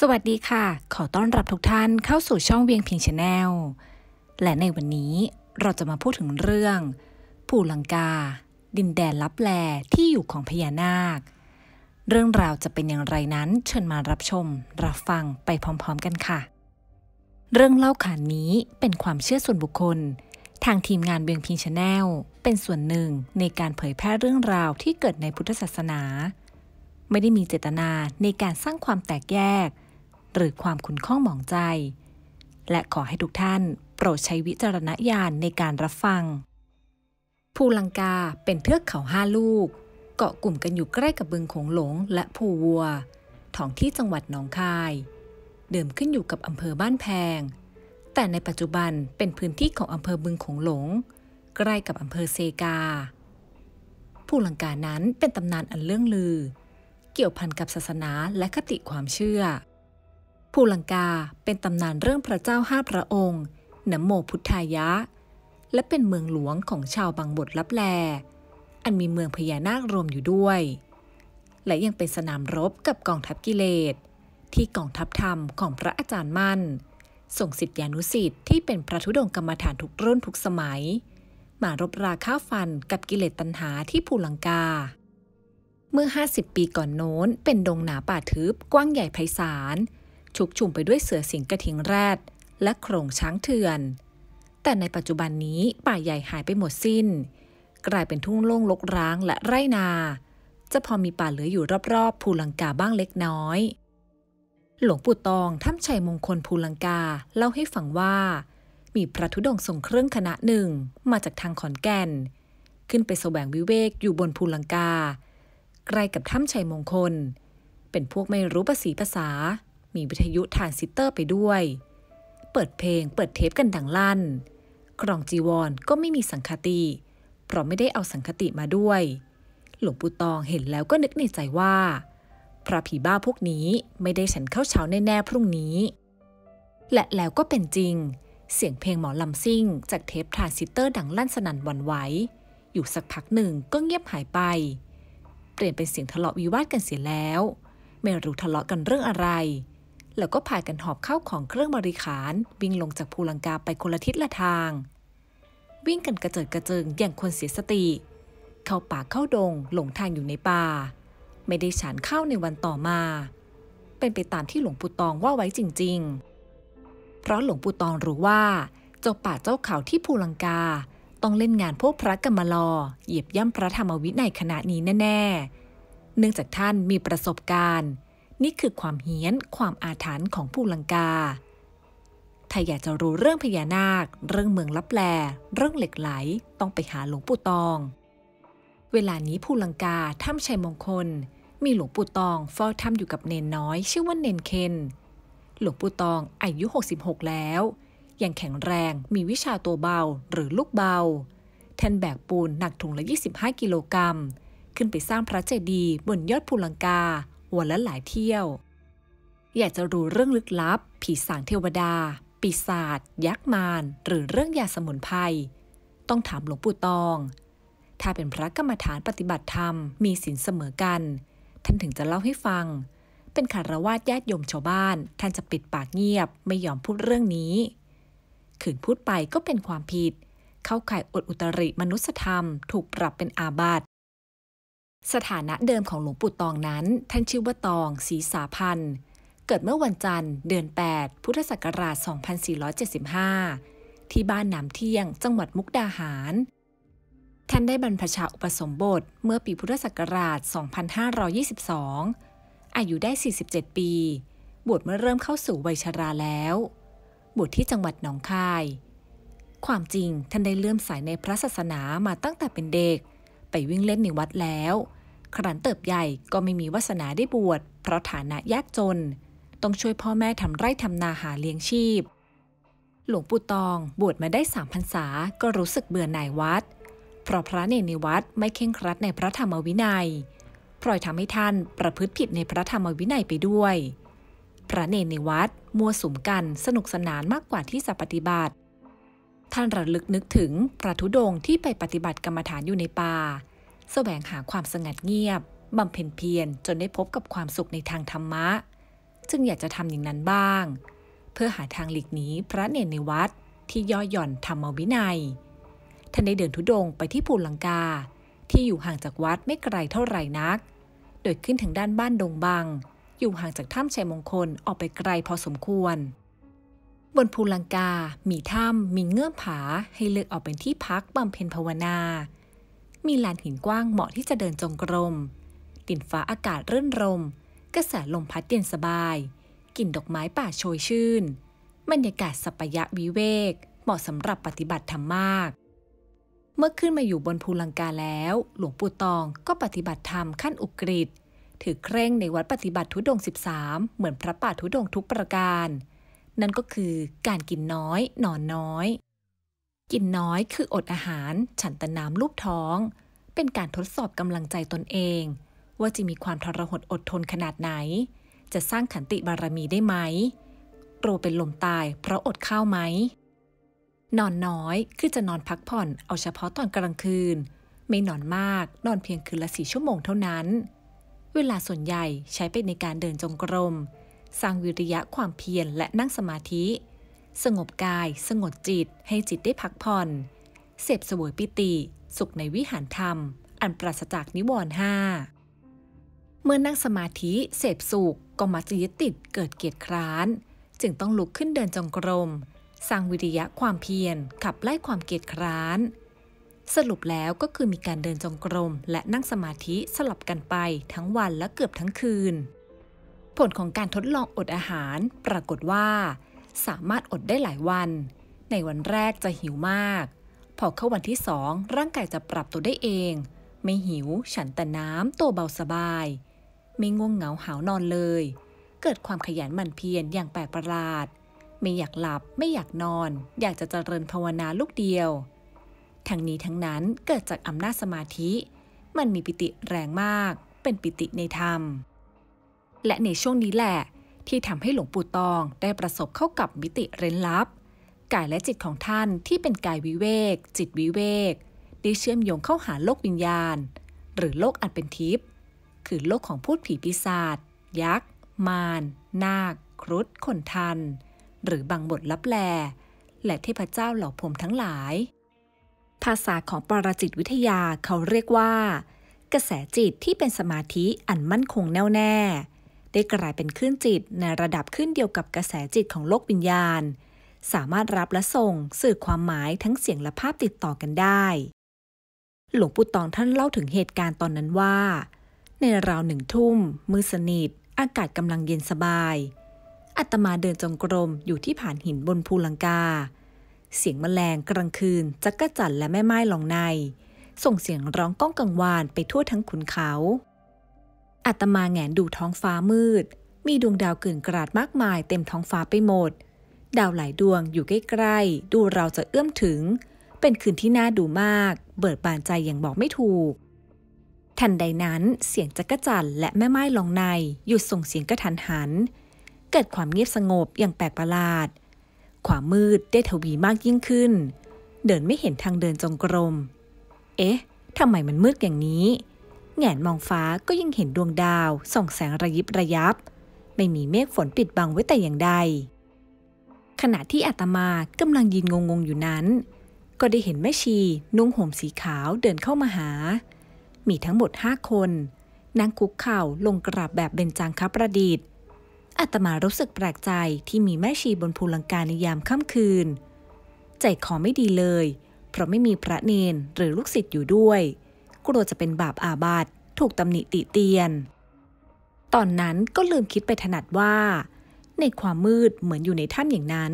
สวัสดีค่ะ ขอต้อนรับทุกท่านเข้าสู่ช่องเวียงพีงชาแนล และในวันนี้เราจะมาพูดถึงเรื่อง ผู่ลังกา ดินแดนลับแลที่อยู่ของพญานาค เรื่องราวจะเป็นอย่างไรนั้นเชิญมารับชม รับฟังไปพร้อมๆกันค่ะ เรื่องเล่าขานนี้เป็นความเชื่อส่วนบุคคล ทางทีมงานเวียงพิงชาแนลเป็นส่วนหนึ่งในการเผยแพร่เรื่องราวที่เกิดในพุทธศาสนา ไม่ได้มีเจตนาในการสร้างความแตกแยกหรือความขุนข้องหมองใจ และขอให้ทุกท่าน โปรดใช้วิจารณญาณในการรับฟัง ภูลังกาเป็นเทือกเขาห้าลูก เกาะกลุ่มกันอยู่ใกล้กับบึงโขงหลงและภูวัวท้องที่จังหวัดหนองคาย เดิมขึ้นอยู่กับอำเภอบ้านแพง แต่ในปัจจุบันเป็นพื้นที่ของอำเภอบึงโขงหลง ใกล้กับอำเภอเซกาภูลังกานั้นเป็นตำนานอันเลื่องลือ เกี่ยวพันกับศาสนาและคติความเชื่อภูลังกาเป็นตำนานเรื่องพระเจ้าห้าพระองค์นโมพุทธายะ และเป็นเมืองหลวงของชาวบางบทลับแล อันมีเมืองพญานาครวมอยู่ด้วย และยังเป็นสนามรบกับกองทัพกิเลส ที่กองทัพธรรมของพระอาจารย์มั่นส่งสิทธิอนุสิทธิ์ที่เป็นพระธุดงกรรมฐานทุกรุ่นทุกสมัย มารบราข้าฟันกับกิเลสตัณหาที่ภูลังกา เมื่อ 50 ปีก่อนโน้นเป็นดงหนาป่าทึบกว้างใหญ่ไพศาลชุกชุมไปด้วยเสือสิงกระทิงแรดและโขงช้างเถื่อน แต่ในปัจจุบันนี้ป่าใหญ่หายไปหมดสิ้น กลายเป็นทุ่งโล่งลกร้างและไร่นา จะพอมีป่าเหลืออยู่รอบ ๆ ภูลังกาบ้างเล็กน้อย หลวงปู่ตองท่ามชัยมงคลภูลังกาเล่าให้ฟังว่า มีพระธุดงส่ทรงเครื่องคณะหนึ่ง มาจากทางขอนแก่น ขึ้นไปแสวงวิเวกอยู่บนภูลังกา ใกล้กับถ้ำชัยมงคล เป็นพวกไม่รู้ภาษีภาษามีวิทยุทานซิเตอร์ไปด้วย เปิดเพลงเปิดเทปกันดังลั่นกรองจีวรก็ไม่มีสังคติ เพราะไม่ได้เอาสังคติมาด้วย หลวงปู่ตองเห็นแล้วก็นึกในใจว่า พระผีบ้าพวกนี้ไม่ได้ฉันเข้าเช้าแน่ๆพรุ่งนี้ และแล้วก็เป็นจริง เสียงเพลงหมอลำซิ่ง จากเทปทานซิสเตอร์ดังลั่นสนั่นวันไหว อยู่สักพักหนึ่งก็เงียบหายไป เปลี่ยนเป็นเสียงทะเลาะวิวาทกันเสียแล้ว ไม่รู้ทะเลาะกันเรื่องอะไรแล้วก็พากันหอบเข้าของเครื่องบริขารวิ่งลงจากภูลังกาไปคนละทิศละทาง วิ่งกันกระเจิดกระเจิงอย่างคนเสียสติ เข้าป่าเข้าดงหลงทางอยู่ในป่า ไม่ได้ฉันข้าวในวันต่อมา เป็นไปตามที่หลวงปู่ตองว่าไว้จริงๆ เพราะหลวงปู่ตองรู้ว่าเจ้าป่าเจ้าเขาที่ภูลังกา ต้องเล่นงานพวกพระกรรมลอเหยียบย่ำพระธรรมวินัยขณะนี้แน่ๆเนื่องจากท่านมีประสบการณ์นี่คือความเฮี้ยนความอาถรรพ์ของผู้ลังกา ถ้าอยากจะรู้เรื่องพญานาค เรื่องเมืองลับแลเรื่องเหล็กไหล ต้องไปหาหลวงปู่ตอง เวลานี้ผู้ลังกาถ้ำชัยมงคล มีหลวงปู่ตองเฝ้าถ้ำอยู่กับเนนน้อยชื่อว่าเนนเคน หลวงปู่ตอง อายุ 66 แล้ว ยังแข็งแรง มีวิชาตัวเบาหรือลูกเบา แทนแบกปูนหนักถุงละ25 กิโลกรัม ขึ้นไปสร้างพระเจดีย์บนยอดภูลังกาวันละหลายเที่ยว อยากจะรู้เรื่องลึกลับ ผีสางเทวดา ปีศาจยักษ์มารหรือเรื่องยาสมุนไพร ต้องถามหลวงปู่ตอง ถ้าเป็นพระกรรมฐานปฏิบัติธรรมมีศีลเสมอกัน ท่านถึงจะเล่าให้ฟัง เป็นคารวาสญาติโยมชาวบ้านท่านจะปิดปากเงียบไม่ยอมพูดเรื่องนี้ขืนพูดไปก็เป็นความผิด เข้าข่ายอดอุตริมนุสธรรม ถูกปรับเป็นอาบัติสถานะเดิมของหลวงปู่ตองนั้น ท่านชื่อว่าตองศรีสาพันธ์ เกิดเมื่อวันจันทร์ เดือน 8 พุทธศักราช 2475 ที่บ้านน้ำเที่ยงจังหวัดมุกดาหาร ท่านได้บรรพชาอุปสมบทเมื่อปีพุทธศักราช 2522 อายุได้ 47 ปี บวชเมื่อเริ่มเข้าสู่วัยชาราแล้ว บวชที่จังหวัดหนองคาย ความจริงท่านได้เลื่อมายในพระศาสนามาตั้งแต่เป็นเด็ก ไปวิ่งเล่นในวัดแล้วครั้นเติบใหญ่ก็ไม่มีวาสนาได้บวช เพราะฐานะยากจน ต้องช่วยพ่อแม่ทำไร่ทำนาหาเลี้ยงชีพ หลวงปู่ตองบวชมาได้สามพรรษาก็รู้สึกเบื่อหน่ายวัด เพราะพระเนรในวัดไม่เข่งครัดในพระธรรมวินัยพลอยทำให้ท่านประพฤติผิดในพระธรรมวินัยไปด้วย พระเนรในวัดมัวสุมกันสนุกสนานมากกว่าที่จะปฏิบัติ ท่านระลึกนึกถึงพระธุดงที่ไปปฏิบัติกรรมฐานอยู่ในป่าแสวงหาความสงัดเงียบบำเพ็ญเพียรจนได้พบกับความสุขในทางธรรมะจึงอยากจะทำอย่างนั้นบ้าง เพื่อหาทางหลีกหนีพระเนรในวัดที่ย่อหย่อนธรรมวินัยท่านได้เดินทุดง ไปที่ภูลังกา ที่อยู่ห่างจากวัดไม่ไกลเท่าไหร่นัก โดยขึ้นทางด้านบ้านดงบังอยู่ห่างจากถ้ำชัยมงคลออกไปไกลพอสมควรบนภูลังกามีถ้ำมีเงื่อนผาให้เลือกออกเป็นที่พักบำเพ็ญภาวนามีลานหินกว้างเหมาะที่จะเดินจงกรมดินฟ้าอากาศรื่นรม กระแสลมพัดเย็นสบาย กลิ่นดอกไม้ป่าโชยชื่น บรรยากาศสัปยะวิเวก เหมาะสำหรับปฏิบัติธรรมมาก เมื่อขึ้นมาอยู่บนภูลังกาแล้ว หลวงปู่ตองก็ปฏิบัติธรรมขั้นอุกฤษถือเคร่งในวัดปฏิบัติทุดง 13 เหมือนพระป่าทุดงทุกประการ นั่นก็คือการกินน้อยนอนน้อยกินน้อยคืออดอาหาร ฉันตะน้ำลูปท้อง เป็นการทดสอบกำลังใจตนเอง ว่าจะมีความทรหดอดทนขนาดไหน จะสร้างขันติบารมีได้ไหมโรเป็นลมตายเพราะอดข้าวไหม นอนน้อยคือจะนอนพักผ่อนเอาเฉพาะตอนกลางคืน ไม่นอนมาก นอนเพียงคืนละสี่ชั่วโมงเท่านั้น เวลาส่วนใหญ่ใช้ไปในการเดินจงกรมสร้างวิริยะความเพียรและนั่งสมาธิสงบกายสงบจิต ให้จิตได้พักผ่อนเสพสวยปิติ สุขในวิหารธรรม อันปราศจากนิวรณ์ห้าเมื่อนั่งสมาธิเสพสุขก็มักจะยึดติดเกิดเกียดคร้าน จึงต้องลุกขึ้นเดินจงกรม สร้างวิริยะความเพียรขับไล่ความเกียดคร้าน สรุปแล้วก็คือมีการเดินจงกรมและนั่งสมาธิสลับกันไปทั้งวันและเกือบทั้งคืน ผลของการทดลองอดอาหาร ปรากฏว่าสามารถอดได้หลายวัน ในวันแรกจะหิวมาก พอเข้าวันที่สองร่างกายจะปรับตัวได้เอง ไม่หิว ฉันแต่น้ำตัวเบาสบายไม่ง่วงเหงาหาวนอนเลย เกิดความขยันหมั่นเพียรอย่างแปลกประหลาด ไม่อยากหลับไม่อยากนอน อยากจะเจริญภาวนาลูกเดียว ทั้งนี้ทั้งนั้นเกิดจากอำนาจสมาธิ มันมีปิติแรงมาก เป็นปิติในธรรม และในช่วงนี้แหละที่ทำให้หลวงปู่ตอง ได้ประสบเข้ากับมิติเร้นลับ กายและจิตของท่านที่เป็นกายวิเวก จิตวิเวกได้เชื่อมโยงเข้าหาโลกวิญญาณ หรือโลกอันเป็นทิพย์คือโลกของพูดผีปีศาจยักษ์ มารนาค ครุฑขนทัน หรือบางบทลับแลและเทพเจ้าเหล่าพรมทั้งหลาย ภาษาของปรจิตวิทยาเขาเรียกว่า กระแสจิตที่เป็นสมาธิอันมั่นคงแน่วแน่ได้กลายเป็นคลื่นจิตในระดับขึ้นเดียวกับกระแสจิตของโลกวิญญาณ สามารถรับและส่งสื่อความหมายทั้งเสียงและภาพติดต่อกันได้ หลวงปู่ตองท่านเล่าถึงเหตุการณ์ตอนนั้นว่า ในราวหนึ่งทุ่ม มือสนิทอากาศกำลังเย็นสบาย อัตมาเดินจงกรม อยู่ที่ผ่านหินบนภูลังกา เสียงแมลงกลางคืนจักกะจั่นและแม่ไม้ลองในส่งเสียงร้องก้องกังวานไปทั่วทั้งขุนเขาอาตมาแงนดูท้องฟ้ามืด มีดวงดาวเกลื่อนกราดมากมายเต็มท้องฟ้าไปหมด ดาวหลายดวงอยู่ใกล้ๆ ดูเราจะเอื้อมถึง เป็นคืนที่น่าดูมาก เบิดบานใจอย่างบอกไม่ถูก ทันใดนั้นเสียงจักรจันและแม่ไม้ลองในหยุดส่งเสียงกระทันหัน เกิดความเงียบสงบอย่างแปลกประหลาด ความมืดได้ทวีมากยิ่งขึ้น เดินไม่เห็นทางเดินจงกรมเอ๊ะทำไมมันมืดอย่างนี้แงนมองฟ้าก็ยังเห็นดวงดาวส่องแสงระยิบระยับ ไม่มีเมฆฝนปิดบังไว้แต่อย่างใด ขณะที่อาตมากำลังยืนงงๆอยู่นั้น ก็ได้เห็นแม่ชีนุ่งห่มสีขาวเดินเข้ามาหา มีทั้งหมดห้าคนนั่งคุกเข่าลงกราบแบบเบญจางคประดิษฐ์อาตมารู้สึกแปลกใจที่มีแม่ชีบนภูลังกาในยามค่ำคืน ใจคอไม่ดีเลย เพราะไม่มีพระเนนหรือลูกศิษย์อยู่ด้วยกลัวจะเป็นบาปอาบัตถูกตำหนิติเตียน ตอนนั้นก็ลืมคิดไปถนัดว่า ในความมืดเหมือนอยู่ในถ้ำอย่างนั้น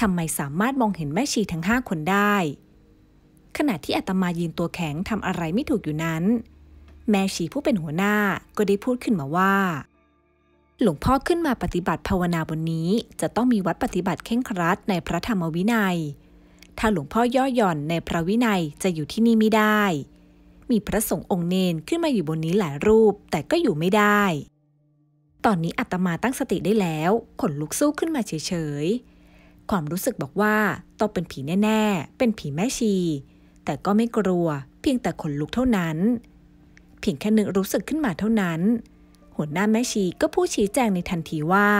ทำไมสามารถมองเห็นแม่ชีทั้งห้าคนได้ ขณะที่อาตมายืนตัวแข็งทำอะไรไม่ถูกอยู่นั้น แม่ชีผู้เป็นหัวหน้าก็ได้พูดขึ้นมาว่า หลวงพ่อขึ้นมาปฏิบัติภาวนาบนนี้จะต้องมีวัดปฏิบัติเข่งครัดในพระธรรมวินัย ถ้าหลวงพ่อย่อหย่อนในพระวินัยจะอยู่ที่นี่ไม่ได้มีพระสงฆ์องค์เนนขึ้นมาอยู่บนนี้หลายรูป แต่ก็อยู่ไม่ได้ ตอนนี้อัตมาตั้งสติได้แล้ว ขนลุกสู้ขึ้นมาเฉยๆความรู้สึกบอกว่า ต้องเป็นผีแน่ ๆ เป็นผีแม่ชี แต่ก็ไม่กลัว เพียงแต่ขนลุกเท่านั้น เพียงแค่นึกรู้สึกขึ้นมาเท่านั้น หัวหน้าแม่ชีก็พูดชี้แจงในทันทีว่า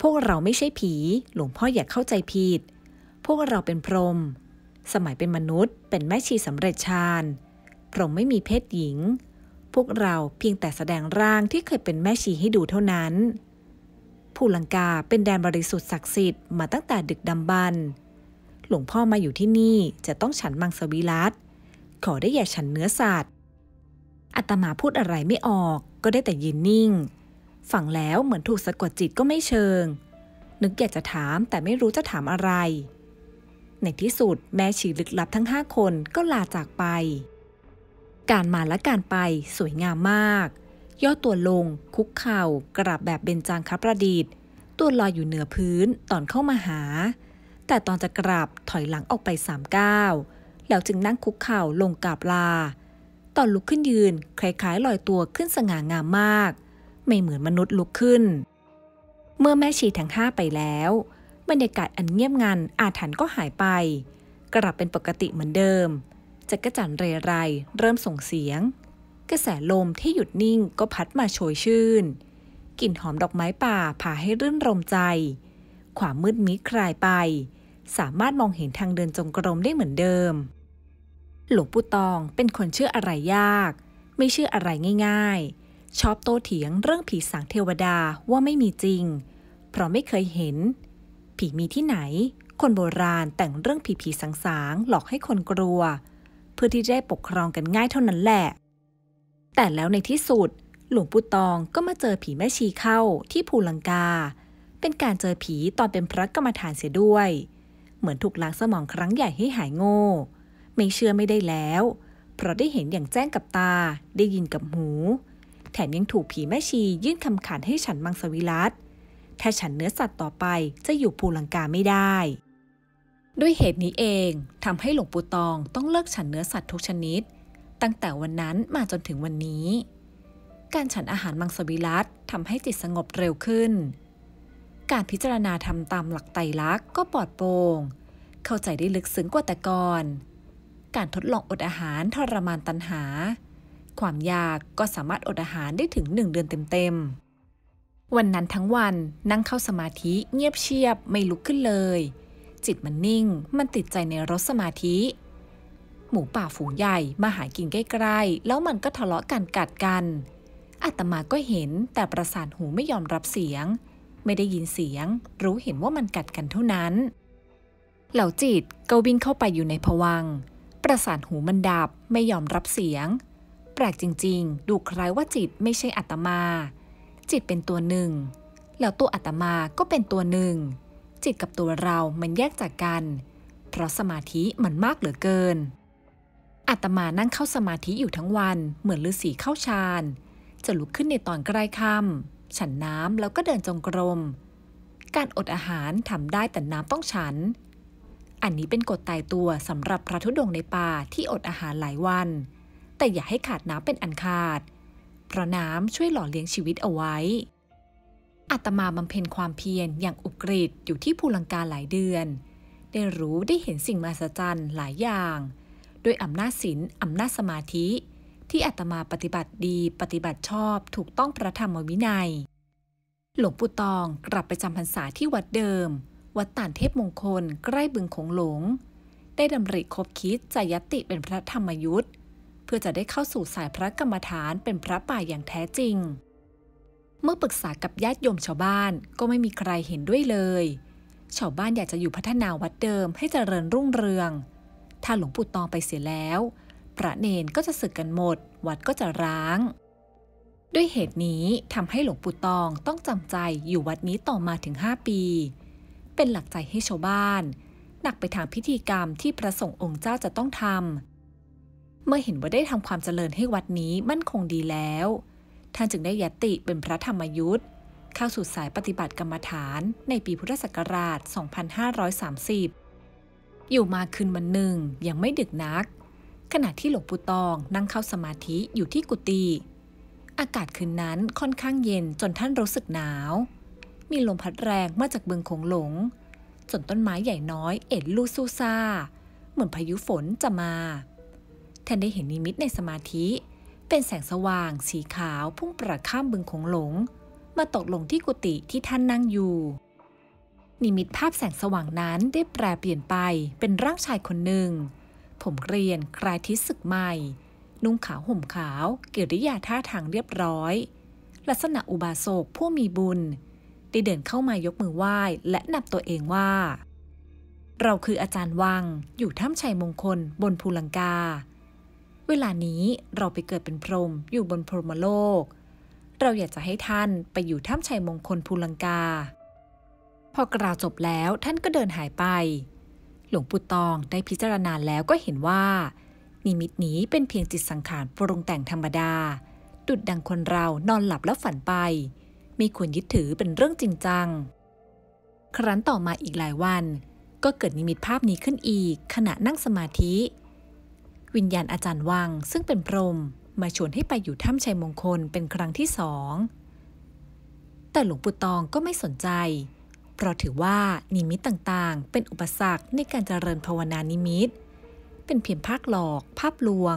พวกเราไม่ใช่ผี หลวงพ่ออยากเข้าใจผิด พวกเราเป็นพรหม สมัยเป็นมนุษย์ เป็นแม่ชีสำเร็จฌานเราไม่มีเพศหญิง พวกเราเพียงแต่แสดงร่างที่เคยเป็นแม่ชีให้ดูเท่านั้นภูลังกาเป็นแดนบริสุทธิ์ศักดิ์สิทธิ์มาตั้งแต่ดึกดำบรรหลวงพ่อมาอยู่ที่นี่จะต้องฉันมังสวิรัตขอได้อย่าฉันเนื้อสัตว์ อัตมาพูดอะไรไม่ออกก็ได้แต่ยืนนิ่งฟังแล้วเหมือนถูกสะกดจิตก็ไม่เชิง นึกอยากจะถามแต่ไม่รู้จะถามอะไร ในที่สุดแม่ชีลึกลับทั้งห้าคนก็ลาจากไปการมาและการไปสวยงามมาก ย่อตัวลงคุกเข่ากราบแบบเบญจางคประดิษฐ์ ตัวลอยอยู่เหนือพื้นตอนเข้ามาหา แต่ตอนจะกราบถอยหลังออกไปสามก้าวแล้วจึงนั่งคุกเข่าลงกราบลา ตอนลุกขึ้นยืนคล้ายๆลอยตัวขึ้นสง่างามมาก ไม่เหมือนมนุษย์ลุกขึ้น เมื่อแม่ชีทั้งห้าไปแล้วบรรยากาศอันเงียบงันอาถรรพ์ก็หายไปกลับเป็นปกติเหมือนเดิมจักรจันเรไรเริ่มส่งเสียง กระแสลมที่หยุดนิ่งก็พัดมาโชยชื่นกลิ่นหอมดอกไม้ป่าพาให้รื่นรมใจความมืดมิดคลายไป สามารถมองเห็นทางเดินจงกรมได้เหมือนเดิม หลวงปู่ตองเป็นคนเชื่ออะไรยาก ไม่เชื่ออะไรง่ายๆ ชอบโตเถียงเรื่องผีสางเทวดาว่าไม่มีจริง เพราะไม่เคยเห็น ผีมีที่ไหน คนโบราณแต่งเรื่องผีผีสางสางหลอกให้คนกลัวพื่อที่จะได้ปกครองกันง่ายเท่านั้นแหละ แต่แล้วในที่สุด หลวงปู่ตองก็มาเจอผีแม่ชีเข้าที่ภูลังกา เป็นการเจอผีตอนเป็นพระกรรมฐานเสียด้วย เหมือนถูกล้างสมองครั้งใหญ่ให้หายโง่ ไม่เชื่อไม่ได้แล้ว เพราะได้เห็นอย่างแจ้งกับตา ได้ยินกับหู แถมยังถูกผีแม่ชียื่นคำขันให้ฉันมังสวิรัตถ้าฉันเนื้อสัตว์ต่อไปจะอยู่ภูลังกาไม่ได้ด้วยเหตุนี้เอง ทำให้หลวงปู่ตองต้องเลิกฉันเนื้อสัตว์ทุกชนิด ตั้งแต่วันนั้นมาจนถึงวันนี้ การฉันอาหารมังสวิรัตทำให้จิตสงบเร็วขึ้น การพิจารณาทำตามหลักไตรลักษณ์ก็ปลอดโปร่ง เข้าใจได้ลึกซึ้งกว่าแต่ก่อน การทดลองอดอาหารทรมานตัณหา ความอยากก็สามารถอดอาหารได้ถึงหนึ่งเดือนเต็มๆ วันนั้นทั้งวันนั่งเข้าสมาธิเงียบเชียบไม่ลุกขึ้นเลยจิตมันนิ่ง มันติดใจในรสสมาธิ หมูป่าฝูงใหญ่มาหากินใกล้ๆ แล้วมันก็ทะเลาะกันกัดกันอาตมาก็เห็นแต่ประสานหูไม่ยอมรับเสียง ไม่ได้ยินเสียง รู้เห็นว่ามันกัดกันเท่านั้น เหล่าจิต ก็วิ่งเข้าไปอยู่ในผวัง ประสานหูมันดับไม่ยอมรับเสียง แปลกจริงๆ ดูคล้ายว่าจิตไม่ใช่อัตมา จิตเป็นตัวหนึ่ง แล้วตัวอัตมาก็เป็นตัวหนึ่งจิตกับตัวเรามันแยกจากกัน เพราะสมาธิมันมากเหลือเกิน อาตมานั่งเข้าสมาธิอยู่ทั้งวันเหมือนฤาษีเข้าฌาน จะลุกขึ้นในตอนใกล้ค่ำฉันน้ำแล้วก็เดินจงกรม การอดอาหารทำได้แต่น้ำต้องฉัน อันนี้เป็นกฎตายตัวสำหรับพระธุดงในป่าที่ อดอาหารหลายวัน แต่อย่าให้ขาดน้ำเป็นอันขาด เพราะน้ำช่วยหล่อเลี้ยงชีวิตเอาไว้อาตมาบำเพ็ญความเพียรอย่างอุกฤษอยู่ที่ภูลังกาหลายเดือน ได้รู้ได้เห็นสิ่งมหัศจรรย์หลายอย่าง ด้วยอำนาจศีลอำนาจสมาธิ ที่อาตมาปฏิบัติดีปฏิบัติชอบถูกต้องพระธรรมวินัย หลวงปู่ตองกลับไปจำพรรษาที่วัดเดิม วัดต่านเทพมงคลใกล้บึงของหลง ได้ดำริคบคิดจยติเป็นพระธรรมยุทธ์เพื่อจะได้เข้าสู่สายพระกรรมฐานเป็นพระป่าอย่างแท้จริงเมื่อปรึกษากับญาติโยมชาวบ้านก็ไม่มีใครเห็นด้วยเลย ชาวบ้านอยากจะอยู่พัฒนาวัดเดิมให้เจริญรุ่งเรือง ถ้าหลวงปู่ตองไปเสียแล้วพระเนนก็จะสึกกันหมด วัดก็จะร้าง ด้วยเหตุนี้ทำให้หลวงปู่ตองต้องจำใจอยู่วัดนี้ต่อมาถึง 5 ปี เป็นหลักใจให้ชาวบ้าน หนักไปทางพิธีกรรมที่พระสงฆ์องค์เจ้าจะต้องทำเมื่อเห็นว่าได้ทำความเจริญให้วัดนี้มั่นคงดีแล้วท่านจึงได้ยติเป็นพระธรรมยุทธ์เข้าสู่สายปฏิบัติกรรมฐานในปีพุทธศักราช 2530 อยู่มาคืนวันหนึ่งยังไม่ดึกนัก ขณะที่หลวงปู่ตองนั่งเข้าสมาธิอยู่ที่กุฏิอากาศคืนนั้นค่อนข้างเย็นจนท่านรู้สึกหนาว มีลมพัดแรงมาจากเบืองคงหลง จนต้นไม้ใหญ่น้อยเอ็ดลู่ซู่ซาเหมือนพายุฝนจะมาท่านได้เห็นนิมิตในสมาธิเป็นแสงสว่างสีขาวพุ่งประข้ามบึงองหลง มาตกลงที่กุฏิที่ท่านนั่งอยู่ นิมิตภาพแสงสว่างนั้นได้แปรเปลี่ยนไปเป็นร่างชายคนหนึ่ง ผมเกรียนคลายทิศศึกใหม่ นุ่งขาวห่มขาวกิริยาท่าทางเรียบร้อย ลักษณะอุบาสกผู้มีบุญได้เดินเข้ามายกมือไหว้ และนับตัวเองว่า เราคืออาจารย์วัง อยู่ถ้ำชัยมงคลบนภูลังกาเวลานี้เราไปเกิดเป็นพรหมอยู่บนพรหมโลก เราอยากจะให้ท่านไปอยู่ถ้ำชัยมงคลภูลังกา พอกราวจบแล้วท่านก็เดินหายไป หลวงปู่ตองได้พิจารณาแล้วก็เห็นว่า นิมิตนี้เป็นเพียงจิตสังขารปรุงแต่งธรรมดา ดุดดังคนเรานอนหลับแล้วฝันไป มีควรยึดถือเป็นเรื่องจริงจัง ครั้นต่อมาอีกหลายวัน ก็เกิดนิมิตภาพนี้ขึ้นอีกขณะนั่งสมาธิวิญญาณอาจารย์วังซึ่งเป็นพรม มาชวนให้ไปอยู่ถ้ำชัยมงคลเป็นครั้งที่สอง แต่หลวงปู่ตองก็ไม่สนใจ เพราะถือว่านิมิตต่างๆ เป็นอุปสรรคในการเจริญภาวนานิมิต เป็นเพียงภาคหลอกภาพลวง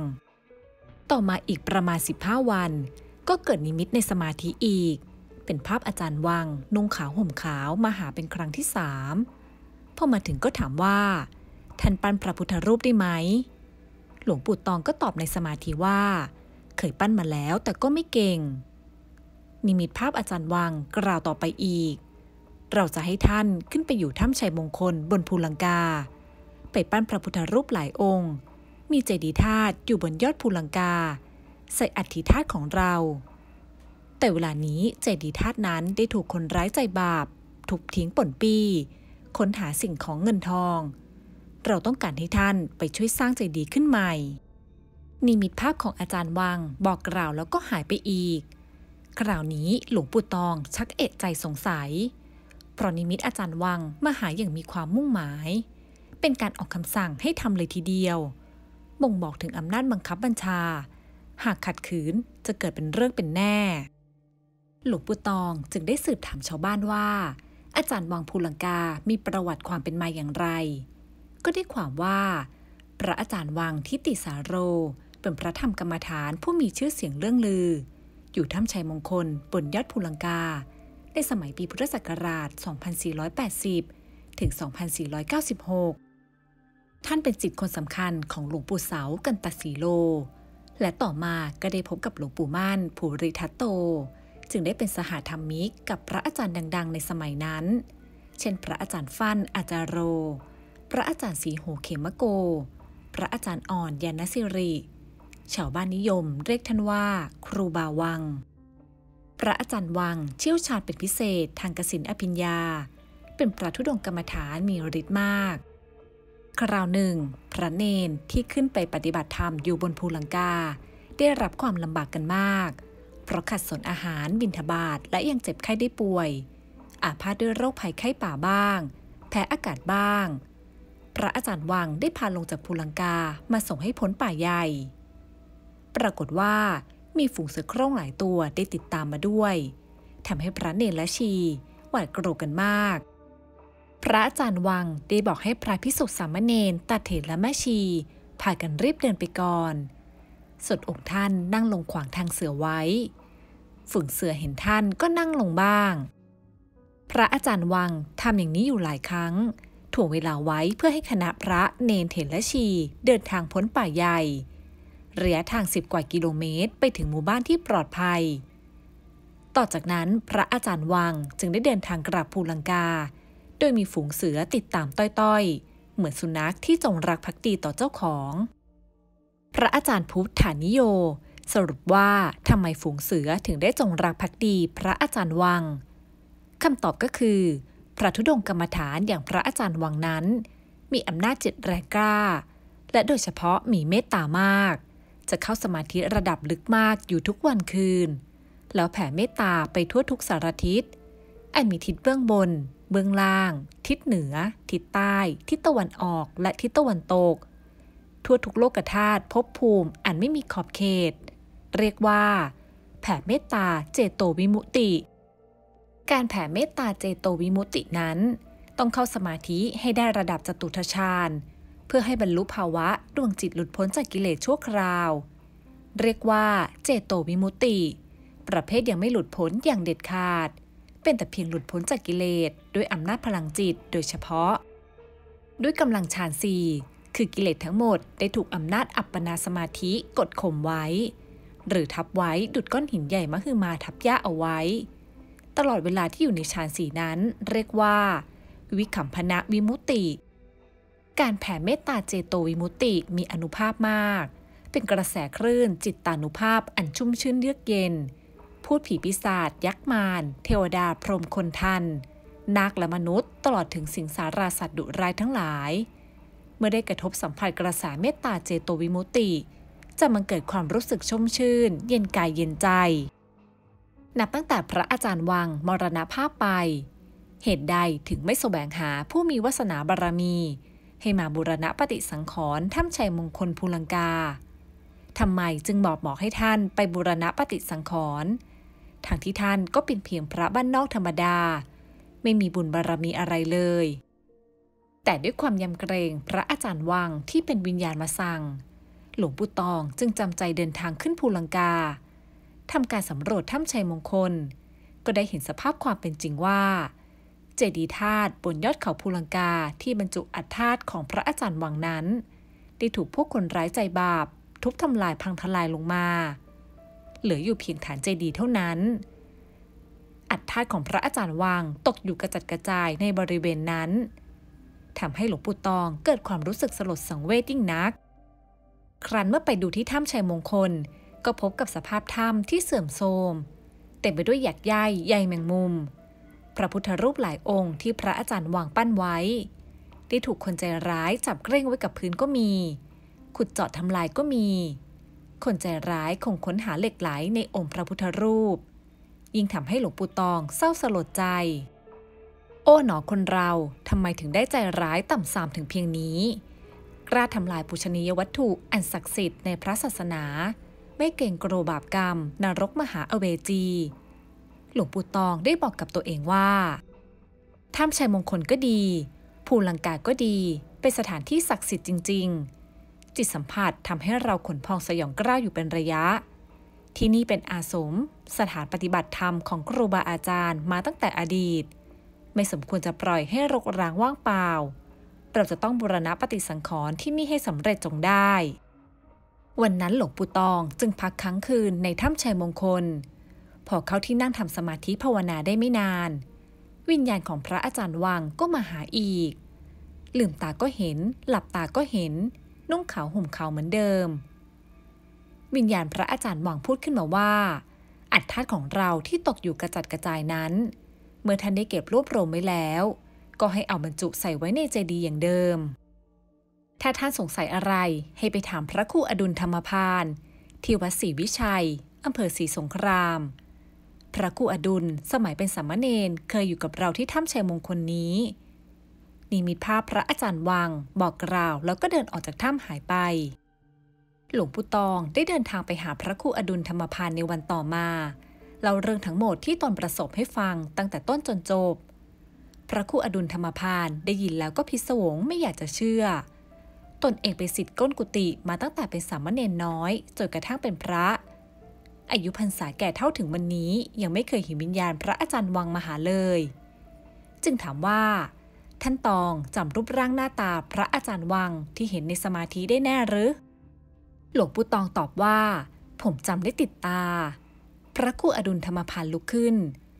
ต่อมาอีกประมาณ 15 วัน ก็เกิดนิมิตในสมาธิอีก เป็นภาพอาจารย์วังนุ่งขาวห่มขาวมาหาเป็นครั้งที่สามพอมาถึงก็ถามว่าท่านปั้นพระพุทธรูปได้ไหมหลวงปู่ตองก็ตอบในสมาธิว่า เคยปั้นมาแล้วแต่ก็ไม่เก่ง นิมิตภาพอาจารย์วังกล่าวต่อไปอีก เราจะให้ท่านขึ้นไปอยู่ถ้ำชัยมงคลบนภูลังกา ไปปั้นพระพุทธรูปหลายองค์ มีเจดีย์ธาตุอยู่บนยอดภูลังกา ใส่อัฐิธาตุของเรา แต่เวลานี้เจดีย์ธาตุนั้นได้ถูกคนร้ายใจบาปถูกทิ้งป่นปีค้นหาสิ่งของเงินทองเราต้องการให้ท่านไปช่วยสร้างใจดีขึ้นใหม่ นิมิตภาพของอาจารย์วังบอกกล่าว แล้วก็หายไปอีก คราวนี้หลวงปู่ตองชักเอะใจสงสัย เพราะนิมิตอาจารย์วัง มาหายอย่างมีความมุ่งหมาย เป็นการออกคำสั่งให้ทำเลยทีเดียว บ่งบอกถึงอำนาจบังคับบัญชา หากขัดขืนจะเกิดเป็นเรื่องเป็นแน่ หลวงปู่ตองจึงได้สืบถามชาวบ้านว่า อาจารย์วังภูลังกา มีประวัติความเป็นมาอย่างไรก็ได้ความว่า พระอาจารย์วังทิติสาโร เป็นพระธรรมกรรมฐานผู้มีชื่อเสียงเรื่องลือ อยู่ถ้ำชัยมงคลบนยอดภูลังกา ในสมัยปีพุทธศักราช 2480 ถึง 2496 ท่านเป็นจิตคนสำคัญของหลวงปู่เสา กันตสีโล และต่อมาก็ได้พบกับหลวงปู่ม่านภูริทัตโต จึงได้เป็นสหธรรมิกกับพระอาจารย์ดัง ๆ ในสมัยนั้น เช่น พระอาจารย์ฟั่นอาจารโรพระอาจารย์สีโหเขมโก พระอาจารย์อ่อนยานสิริ ชาวบ้านนิยมเรียกท่านว่า ครูบาวัง พระอาจารย์วังเชี่ยวชาญเป็นพิเศษทางกสินอภิญญา เป็นพระธุดงกรรมฐานมีฤทธิ์มาก คราวหนึ่ง พระเนนที่ขึ้นไปปฏิบัติธรรมอยู่บนภูลังกา ได้รับความลำบากกันมาก เพราะขัดสนอาหารบินทบาทและยังเจ็บไข้ได้ป่วย อาพาธด้วยโรคภัยไข้ป่าบ้าง แพ้อากาศบ้างพระอาจารย์วังได้พาลงจากภูลังกามาส่งให้พ้นป่าใหญ่ ปรากฏว่ามีฝูงเสือโคร่งหลายตัวได้ติดตามมาด้วยทำให้พระเนรและชีหวาดกลัวกันมาก พระอาจารย์วังได้บอกให้พระพิสุทธิ์สามเณรตัดเถรและแม่ชี พากันรีบเดินไปก่อนสดองค์ท่านนั่งลงขวางทางเสือไว้ ฝูงเสือเห็นท่านก็นั่งลงบ้าง พระอาจารย์วังทำอย่างนี้อยู่หลายครั้งถ่วงเวลาไว้เพื่อให้คณะพระเนนเถนและชีเดินทางพ้นป่าใหญ่ระยะทางสิบกว่ากิโลเมตรไปถึงหมู่บ้านที่ปลอดภัย ต่อจากนั้นพระอาจารย์วังจึงได้เดินทางกลับภูลังกา โดยมีฝูงเสือติดตามต้อยๆ เหมือนสุนัขที่จงรักภักดีต่อเจ้าของ พระอาจารย์พุทธานิโย สรุปว่าทำไมฝูงเสือถึงได้จงรักภักดีพระอาจารย์วังคำตอบก็คือพระธุดงกรรมฐานอย่างพระอาจารย์วังนั้น มีอำนาจจิตแรงกล้า และโดยเฉพาะมีเมตตามาก จะเข้าสมาธิระดับลึกมากอยู่ทุกวันคืน แล้วแผ่เมตตาไปทั่วทุกสารทิศอันมีทิศเบื้องบน เบื้องล่าง ทิศเหนือ ทิศใต้ ทิศตะวันออกและทิศตะวันตก ทั่วทุกโลกธาตุพบภูมิอันไม่มีขอบเขต เรียกว่า แผ่เมตตาเจโตวิมุติการแผ่เมตตาเจโตวิมุตตินั้น ต้องเข้าสมาธิให้ได้ระดับจตุทชาญเพื่อให้บรรลุภาวะดวงจิตหลุดพ้นจากกิเลสชั่วคราว เรียกว่าเจโตวิมุตติ ประเภทยังไม่หลุดพ้นอย่างเด็ดขาด เป็นแต่เพียงหลุดพ้นจากกิเลสด้วยอำนาจพลังจิตโดยเฉพาะ ด้วยกำลังฌานสี่ คือกิเลสทั้งหมดได้ถูกอำนาจอัปปนาสมาธิกดข่มไว้ หรือทับไว้ดุดก้อนหินใหญ่มหึมาทับย่าเอาไว้ตลอดเวลาที่อยู่ในฌานสีนั้น เรียกว่า วิขมพนะวิมุติ การแผ่เมตตาเจโตวิมุติมีอนุภาพมาก เป็นกระแสคลื่น จิตตานุภาพอันชุ่มชื่นเยือกเย็น พูดผีปีศาจยักษ์มารเทวดาพรหมคนทันนาคและมนุษย์ตลอดถึงสิงสาราสัตว์ดุร้ายทั้งหลาย เมื่อได้กระทบสัมผัสกระแสเมตตาเจโตวิมุติจะมันเกิดความรู้สึกชุ่มชื่นเย็นกายเย็นใจนับตั้งแต่พระอาจารย์วังมรณภาพไป เหตุใดถึงไม่สแสวงหาผู้มีวาสนาบารมี ให้มาบูรณะปฏิสังขรณ์ถ้ำชัยมงคลภูลังกา ทำไมจึงบอกบอกให้ท่านไปบูรณะปฏิสังขรณ์ทางที่ท่านก็เป็นเพียงพระบ้านนอกธรรมดา ไม่มีบุญบารรมีอะไรเลย แต่ด้วยความยำเกรงพระอาจารย์วังที่เป็นวิญญาณมาสั่ง หลวงปู่ตองจึงจำใจเดินทางขึ้นภูลังกาทำการสำรวจถ้ำชัยมงคล ก็ได้เห็นสภาพความเป็นจริงว่า เจดีย์ธาตุบนยอดเขาภูลังกาที่บรรจุอัฐธาตุของพระอาจารย์วังนั้นได้ถูกพวกคนร้ายใจบาป ทุบทำลายพังทลายลงมาเหลืออยู่เพียงฐานเจดีย์เท่านั้น อัฐธาตุของพระอาจารย์วังตกอยู่กระจัดกระจายในบริเวณนั้นทำให้หลวงปู่ตองเกิดความรู้สึกสลดสังเวชยิ่งนัก ครั้นเมื่อไปดูที่ถ้ำชัยมงคลก็พบกับสภาพถ้ำที่เสื่อมโทรม เต็มไปด้วยหยักใยใยแมงมุม พระพุทธรูปหลายองค์ที่พระอาจารย์วางปั้นไว้ได้ถูกคนใจร้ายจับเกร่งไว้กับพื้นก็มี ขุดเจาะทำลายก็มี คนใจร้ายคงค้นหาเหล็กไหลในองค์พระพุทธรูป ยิ่งทำให้หลวงปู่ตองเศร้าสลดใจ โอ้หนอคนเราทำไมถึงได้ใจร้ายต่ำสามถึงเพียงนี้ กล้าทำลายปุชนียวัตถุอันศักดิ์สิทธิ์ในพระศาสนาไม่เก่งกลัวบาปกรรมนรกมหาอเวจี หลวงปู่ตองได้บอกกับตัวเองว่า ถ้ำชัยมงคลก็ดี ภูลังกาก็ดี เป็นสถานที่ศักดิ์สิทธิ์จริง ๆ จิตสัมผัสทำให้เราขนพองสยองกล้าวอยู่เป็นระยะ ที่นี่เป็นอาสมสถานปฏิบัติธรรมของครูบาอาจารย์มาตั้งแต่อดีต ไม่สมควรจะปล่อยให้รกร้างว่างเปล่า เราจะต้องบูรณะปฏิสังขรณ์ที่นี่ให้สำเร็จจงได้วันนั้นหลวงปู่ตองจึงพักค้างคืนในถ้ำชัยมงคล พอเขาที่นั่งทำสมาธิภาวนาได้ไม่นาน วิญญาณของพระอาจารย์วังก็มาหาอีก ลืมตาก็เห็น หลับตาก็เห็น นุ่งขาวห่มขาวเหมือนเดิม วิญญาณพระอาจารย์วังพูดขึ้นมาว่า อัตาของเราที่ตกอยู่กระจัดกระจายนั้น เมื่อท่านได้เก็บรวบรวมไว้แล้ว ก็ให้เอาบรรจุใส่ไว้ในเจดีย์อย่างเดิมถ้าท่านสงสัยอะไรให้ไปถามพระครูอดุลธรรมพาน ที่วัดศรีวิชัยอำเภอศรีสงคราม พระครูอดุลสมัยเป็นสามเณรเคยอยู่กับเราที่ถ้ำชัยมงคลนี้นิมิตภาพพระอาจารย์วังบอกกล่าวแล้วก็เดินออกจากถ้ำหายไป หลวงปู่ตองได้เดินทางไปหาพระครูอดุลธรรมพานในวันต่อมาเล่าเรื่องทั้งหมดที่ตนประสบให้ฟังตั้งแต่ต้นจนจบ พระครูอดุลธรรมพานได้ยินแล้วก็พิศวงไม่อยากจะเชื่อตนเองเป็นสิทธิ์ก้นกุฏิมาตั้งแต่เป็นสามเณรน้อยจนกระทั่งเป็นพระ อายุพรรษาแก่เท่าถึงวันนี้ยังไม่เคยเห็นวิญญาณพระอาจารย์วังมหาเลย จึงถามว่า ท่านตองจำรูปร่างหน้าตาพระอาจารย์วังที่เห็นในสมาธิได้แน่หรือ หลวงปู่ตองตอบว่า ผมจำได้ติดตา พระคู่อดุลธรรมพันลุกขึ้น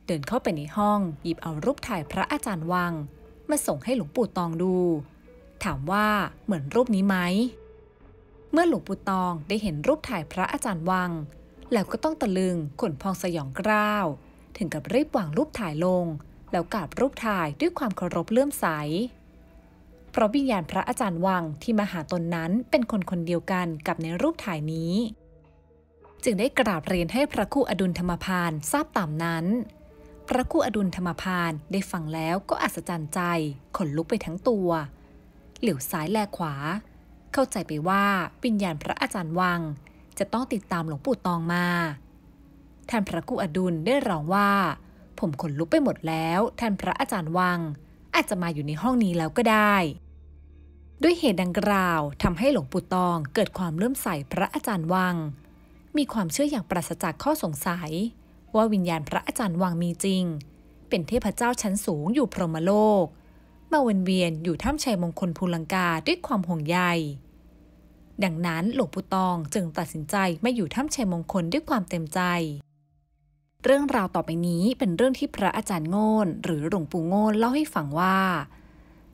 เดินเข้าไปในห้องหยิบเอารูปถ่ายพระอาจารย์วัง มาส่งให้หลวงปู่ตองดูถามว่าเหมือนรูปนี้ไหม เมื่อหลวงปู่ตองได้เห็นรูปถ่ายพระอาจารย์วัง แล้วก็ต้องตะลึงขนพองสยองกล้าว ถึงกับรีบวางรูปถ่ายลง แล้วกราบรูปถ่ายด้วยความเคารพเลื่อมใส เพราะวิญญาณพระอาจารย์วังที่มาหาตนนั้นเป็นคนคนเดียวกันกับในรูปถ่ายนี้ จึงได้กราบเรียนให้พระคู่อดุลธรรมพานทราบตามนั้น พระคู่อดุลธรรมพานได้ฟังแล้วก็อัศจรรย์ใจขนลุกไปทั้งตัวเหลียวซ้ายแลขวา เข้าใจไปว่าวิญญาณพระอาจารย์วังจะต้องติดตามหลวงปู่ตองมา ท่านพระกูอดุลได้ร้องว่าผมขนลุกไปหมดแล้วท่านพระอาจารย์วัง อาจจะมาอยู่ในห้องนี้แล้วก็ได้ ด้วยเหตุดังกล่าวทำให้หลวงปู่ตองเกิดความเลื่อมใสพระอาจารย์วัง มีความเชื่ออย่างปราศจากข้อสงสัย ว่าวิญญาณพระอาจารย์วังมีจริง เป็นเทพเจ้าชั้นสูงอยู่พรหมโลกมาวนเวียนอยู่ท่ามชายมงคลภูลังกาด้วยความห่วงใยดังนั้นหลวงปู่ตองจึงตัดสินใจมาอยู่ท่ามชายมงคลด้วยความเต็มใจ เรื่องราวต่อไปนี้เป็นเรื่องที่พระอาจารย์โงนหรือหลวงปู่โงนเล่าให้ฟังว่า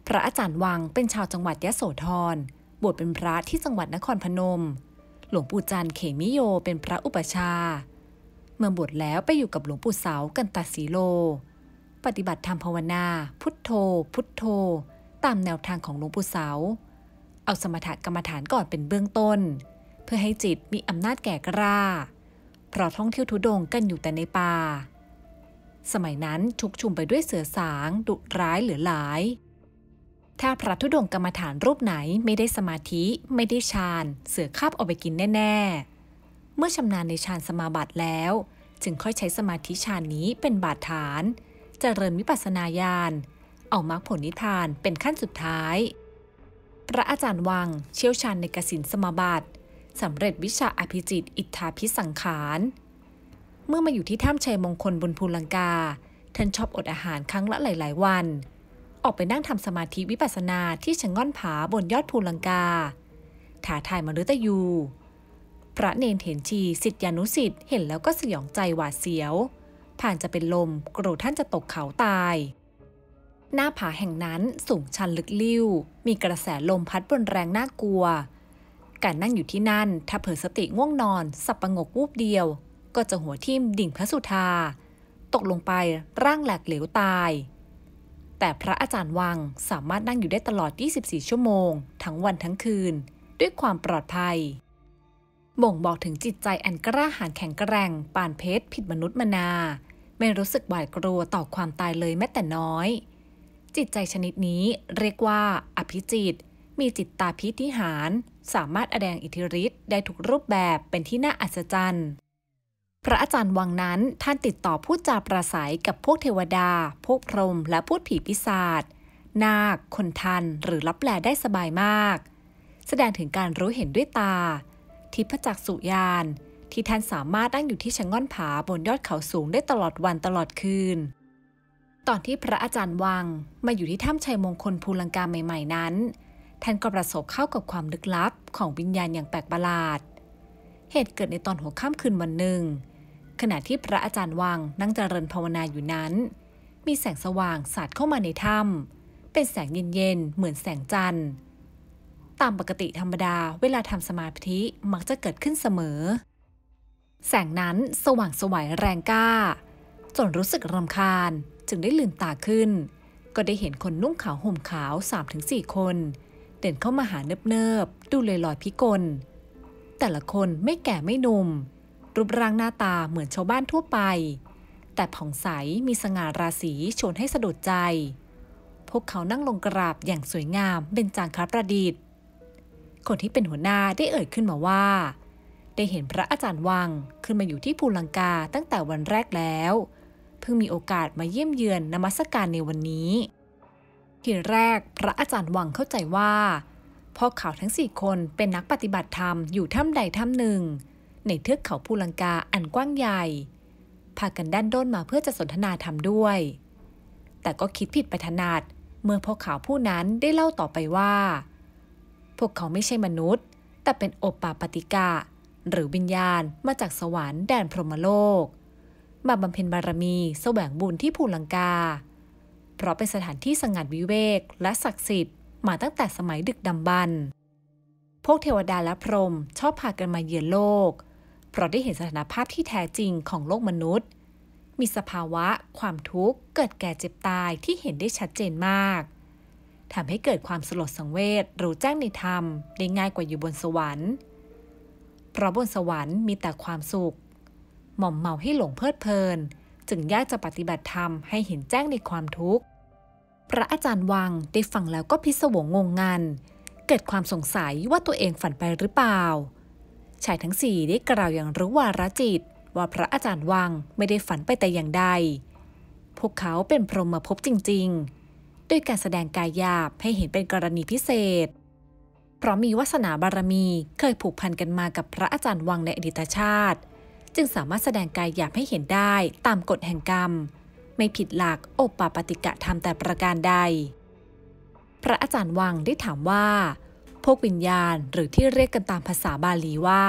พระอาจารย์วังเป็นชาวจังหวัดยะโสธร บวชเป็นพระที่จังหวัดนครพนม หลวงปู่จันเขมิโยเป็นพระอุปชา เมื่อบวชแล้วไปอยู่กับหลวงปู่เสากันตาสีโลปฏิบัติธรรมภาวนา พุทโธ พุทโธตามแนวทางของหลวงปู่เสาเอาสมถะกรรมฐานก่อนเป็นเบื้องต้น เพื่อให้จิตมีอำนาจแก่กล้าเพราะท่องเที่ยวทุดงกันอยู่แต่ในป่าสมัยนั้นชุกชุมไปด้วยเสือสาง ดุร้ายเหลือหลาย ถ้าพระธุดงกรรมฐานรูปไหนไม่ได้สมาธิไม่ได้ฌาน เสือคาบเอาไปกินแน่ๆ เมื่อชำนาญในฌานสมาบัติแล้ว จึงค่อยใช้สมาธิฌานนี้เป็นบาดฐานเเจริญวิปัสสนาญาณ เอามรรคผลนิพพานเป็นขั้นสุดท้าย พระอาจารย์วังเชี่ยวชาญในกสินสมบัติ สำเร็จวิชาอภิจิต อิทธาพิสังขาร เมื่อมาอยู่ที่ถ้ำชัยมงคลบนภูลังกา ท่านชอบอดอาหารครั้งละหลาย ๆ วัน ออกไปนั่งทำสมาธิวิปัสสนาที่ชะงง่อนผาบนยอดภูลังกาถาทายมฤตยู พระเนนเ็นชีสิทธิานุสิทธิ์เห็นแล้วก็สยองใจหวาดเสียวผ่านจะเป็นลมกลัท่านจะตกเขาตาย หน้าผาแห่งนั้นสูงชันลึกลิ่วมีกระแสลมพัดบนแรงน่ากลัว การนั่งอยู่ที่นั่น ถ้าเผลอสติง่วงนอนสับประงกวูบเดียว ก็จะหัวทิ่มดิ่งพระสุธาตกลงไปร่างแหลกเหลวตาย แต่พระอาจารย์วังสามารถนั่งอยู่ได้ตลอด 24 ชั่วโมง ทั้งวันทั้งคืนด้วยความปลอดภัยบ่งบอกถึงจิตใจอันกระาหาญแข็งแกร่งปานเพชรผิดมนุษย์มนาไม่รู้สึกหวาดกลัวต่อความตายเลยแม้แต่น้อย จิตใจชนิดนี้เรียกว่า อภิจิต มีจิตตาพิธิหาร สามารถแสดงอิทธิฤทธิ์ได้ทุกรูปแบบเป็นที่น่าอัศจรรย์ พระอาจารย์วังนั้นท่านติดต่อพูดจาประสัยกับพวกเทวดา พวกพรหมและพูดผีปีศาจนาคคนทัน หรือรับแลได้สบายมาก แสดงถึงการรู้เห็นด้วยตา ทิพจักสุยานที่ท่านสามารถนั่งอยู่ที่ชะง่อนผาบนยอดเขาสูงได้ตลอดวันตลอดคืน ตอนที่พระอาจารย์วังมาอยู่ที่ถ้ำชัยมงคลภูลังกาใหม่ๆนั้น ท่านก็ประสบเข้ากับความลึกลับของวิญญาณอย่างแปลกประหลาด เหตุเกิดในตอนหัวค่ำคืนวันหนึ่ง ขณะที่พระอาจารย์วังนั่งเจริญภาวนาอยู่นั้น มีแสงสว่างสาดเข้ามาในถ้ำเป็นแสงเย็นๆเหมือนแสงจันทร์ ตามปกติธรรมดาเวลาทำสมาธิมักจะเกิดขึ้นเสมอแสงนั้นสว่างสวัยแรงกล้า จนรู้สึกรำคาญจึงได้ลืมตาขึ้น ก็ได้เห็นคนนุ่งขาวห่มขาว3-4คน เดินเข้ามาหาเนิบ ๆ ดูเลยลอยพิกลแต่ละคนไม่แก่ไม่หนุ่ม รูปร่างหน้าตาเหมือนชาวบ้านทั่วไป แต่ผ่องใสมีสง่าราศีชวนให้สะดุดใจ พวกเขานั่งลงกราบ อย่างสวยงามเป็นจางคาประดิษฐ์ คนที่เป็นหัวหน้าได้เอ่ยขึ้นมาว่าได้เห็นพระอาจารย์วังขึ้นมาอยู่ที่ภูลังกาตั้งแต่วันแรกแล้ว เพิ่งมีโอกาสมาเยี่ยมเยือนนมัสการในวันนี้ทีแรก พระอาจารย์วังเข้าใจว่าพ่อเขาทั้งสี่คนเป็นนักปฏิบัติธรรมอยู่ถ้ำใดถ้ำหนึ่ง ในเทือกเขาภูลังกาอันกว้างใหญ่พากันด้านด้นมาเพื่อจะสนทนาธรรมด้วย แต่ก็คิดผิดไปถนัดเมื่อพ่อขาวผู้นั้นได้เล่าต่อไปว่า พวกเขาไม่ใช่มนุษย์ แต่เป็นโอปปาปฏิกาหรือวิญญาณมาจากสวรรค์แดนพรหมโลก มาบำเพ็ญบารมีแสวงบุญที่ภูลังกา เพราะเป็นสถานที่สงัดวิเวก และศักดิ์สิทธิ์มาตั้งแต่สมัยดึกดำบรรพ์พวกเทวดาและพรหมชอบพากันมาเยือนโลก เพราะได้เห็นสถานภาพที่แท้จริงของโลกมนุษย์ มีสภาวะ ความทุกข์ เกิดแก่เจ็บตายที่เห็นได้ชัดเจนมากทำให้เกิดความสลดสังเวชรู้แจ้งในธรรมได้ง่ายกว่าอยู่บนสวรรค์เพราะบนสวรรค์มีแต่ความสุข หม่อมเมาให้หลงเพลิดเพลิน จึงยากจะปฏิบัติธรรมให้เห็นแจ้งในความทุกข์ พระอาจารย์วังได้ฟังแล้วก็พิศวงงงงัน เกิดความสงสัยว่าตัวเองฝันไปหรือเปล่าชายทั้งสี่ได้กล่าวอย่างรู้วาระจิต ว่าพระอาจารย์วังไม่ได้ฝันไปแต่อย่างใด พวกเขาเป็นพรหมภพจริงๆ ด้วยการแสดงกายหยาบให้เห็นเป็นกรณีพิเศษเพราะมีวาสนาบารมีเคยผูกพันกันมากับพระอาจารย์วังในอดีตชาติ จึงสามารถแสดงกายหยาบให้เห็นได้ตามกฎแห่งกรรม ไม่ผิดหลักโอปปาปฏิกะธรรมแต่ประการใด พระอาจารย์วังได้ถามว่าพวกวิญญาณหรือที่เรียกกันตามภาษาบาลีว่า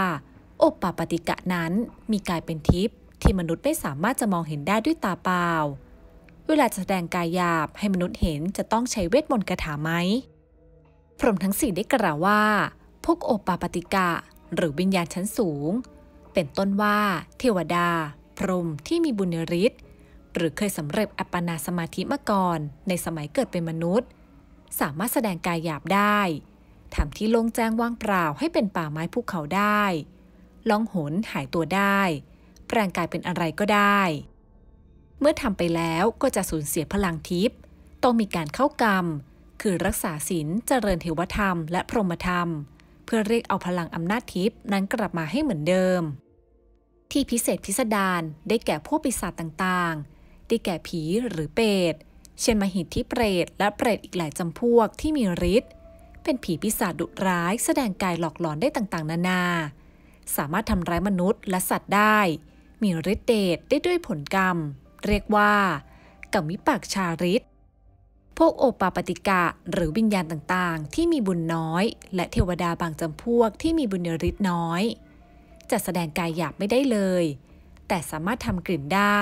โอปปาปฏิกะนั้นมีกายเป็นทิพย์ที่มนุษย์ไม่สามารถจะมองเห็นได้ด้วยตาเปล่า เวลาแสดงกายหยาบให้มนุษย์เห็นจะต้องใช้เวทมนต์คาถาไหมพรหมทั้งสี่ได้กล่าวว่า พวกโอปาปติกะ หรือวิญญาณชั้นสูง เป็นต้นว่าเทวดา พรหมที่มีบุญฤทธิ์ หรือเคยสำเร็จอปปนาสมาธิมาก่อน ในสมัยเกิดเป็นมนุษย์ สามารถแสดงกายหยาบได้ ทำที่โล่งแจ้งว่างเปล่าให้เป็นป่าไม้ภูเขาได้ ล่องหนหายตัวได้ แปลงกายเป็นอะไรก็ได้ เมื่อทำไปแล้วก็จะสูญเสียพลังทิพย์ ต้องมีการเข้ากรรมคือรักษาศีล เจริญเทวธรรมและพรหมธรรม เพื่อเรียกเอาพลังอำนาจทิพย์นั้นกลับมาให้เหมือนเดิม ที่พิเศษพิสดารได้แก่พวกปีศาจต่างๆ ได้แก่ผีหรือเปรต เช่นมหิทีิเปรตและเปรตอีกหลายจำพวกที่มีฤทธิ์ เป็นผีปีศาจดุร้ายแสดงกายหลอกหลอนได้ต่างๆ นานา สามารถทำร้ายมนุษย์และสัตว์ได้ มีฤทธิ์เดชได้ด้วยผลกรรม เรียกว่ากรรมิปากชาฤทธิวกโอปาปติกะหรือวิญญาณต่างๆ ที่มีบุญน้อย และเทวดาบางจำพวกที่มีบุญฤทธิ์น้อย จะแสดงกายหยาบไม่ได้เลย แต่สามารถทำกลิ่นได้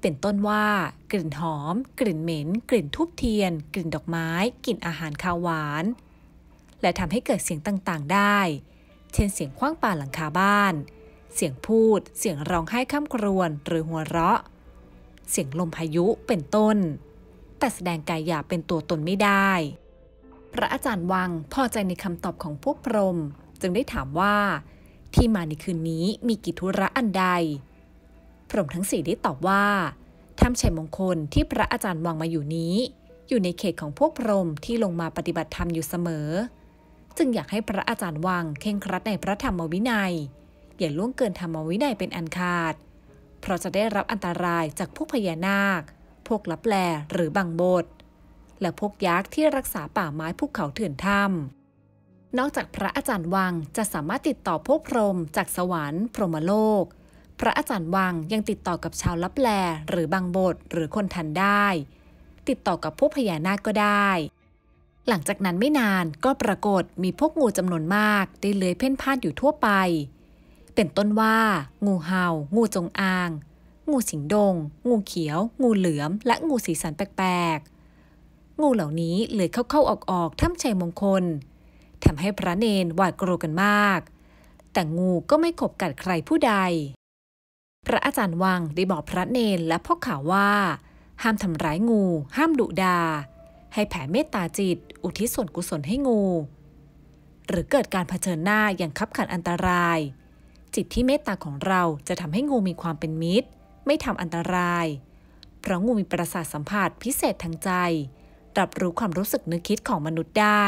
เป็นต้นว่า กลิ่นหอม กลิ่นเหม็น กลิ่นทูบเทียน กลิ่นดอกไม้ กลิ่นอาหารคาวหวาน และทำให้เกิดเสียงต่างๆได้ เช่นเสียงคว้างป่าหลังคาบ้าน เสียงพูดเสียงร้องไห้ข้ามครวนหรือหัวเราะ เสียงลมพายุเป็นต้นแต่แสดงกายหยาบเป็นตัวตนไม่ได้ พระอาจารย์วังพอใจในคำตอบของพวกพรม จึงได้ถามว่าที่มาในคืนนี้มีกิจธุระอันใด พรมทั้งสี่ได้ตอบว่าถ้ำชัยมงคลที่พระอาจารย์วังมาอยู่นี้ อยู่ในเขตของพวกพรมที่ลงมาปฏิบัติธรรมอยู่เสมอ จึงอยากให้พระอาจารย์วังเข่งครัดในพระธรรมวินัยอย่าล่วงเกินธรรมวินัยเป็นอันขาดเพราะจะได้รับอันตรายจากพวกพญานาคพวกลับแลหรือบังบดและพวกยักษ์ที่รักษาป่าไม้ภูเขาเถื่อนถ้ำนอกจากพระอาจารย์วังจะสามารถติดต่อพวกพรหมจากสวรรค์พรหมโลก พระอาจารย์วังยังติดต่อกับชาว ลับแลหรือบางบดหรือคนทันได้ ติดต่อกับพวกพญานาคก็ได้ หลังจากนั้นไม่นานก็ปรากฏมีพวกงูจำนวนมากได้เลื้อยเพ่นพ่านอยู่ทั่วไป เป็นต้นว่างูเหา่างูจงอางงูสิงดง งูเขียว งูเหลือม และงูสีสันแปลกๆ งูเหล่านี้เลื้อยเข้าๆออกๆท่ามัยมงคล ทำให้พระเนนหวาดกลัวกันมาก แต่งูก็ไม่ขบกัดใครผู้ใด พระอาจารย์วังได้บอกพระเนนและพ่อข่าวว่า ห้ามทำร้ายงู ห้ามดุดา ให้แผ่เมตตาจิต อุทิศส่วนกุศลให้งู หรือเกิดการเผชิญหน้าอย่างคับขันอันตราย จิตที่เมตตาของเราจะทำให้งูมีความเป็นมิตรไม่ทำอันตราย เพราะงูมีประสาทสัมผัสพิเศษทางใจรับรู้ความรู้สึกนึกคิดของมนุษย์ได้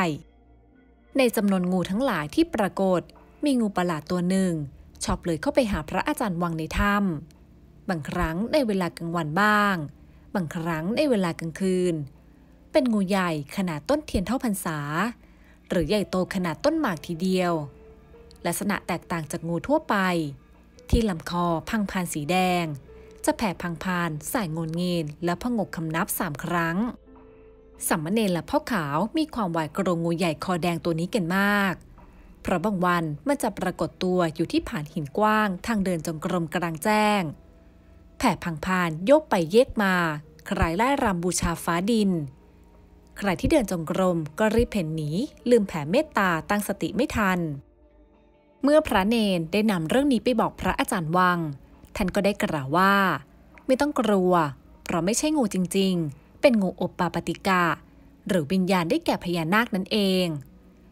ในจำนวนงูทั้งหลายที่ปรากฏ มีงูประหลาดตัวหนึ่ง ชอบเลยเข้าไปหาพระอาจารย์วังในถ้ำบางครั้งในเวลากลางวันบ้าง บางครั้งในเวลากลางคืน เป็นงูใหญ่ขนาดต้นเทียนเท่าพรรษา หรือใหญ่โตขนาดต้นหมากทีเดียว ลักษณะแตกต่างจากงูทั่วไป ที่ลำคอพังพานสีแดงจะแผ่พังพาน สายงนเงินและพงกคำนับสามครั้งสามเณรและพ่อขาว มีความหวาดกระวงูใหญ่คอแดงตัวนี้กันมาก เพราะบางวันมันจะปรากฏตัวอยู่ที่ผ่านหินกว้าง ทางเดินจงกรมกลางแจ้ง แผ่พังพานโยกไปเยกมา ใครไล่รำบูชาฟ้าดิน ใครที่เดินจงกรม ก็รีบเพ่นหนีลืมแผ่เมตตาตั้งสติไม่ทัน เมื่อพระเนนได้นำเรื่องนี้ไปบอกพระอาจารย์วังท่านก็ได้กล่าวว่า ไม่ต้องกลัว เพราะไม่ใช่งูจริงๆ เป็นงูอบปาปติกะ หรือวิญญาณได้แก่พญานาคนั่นเอง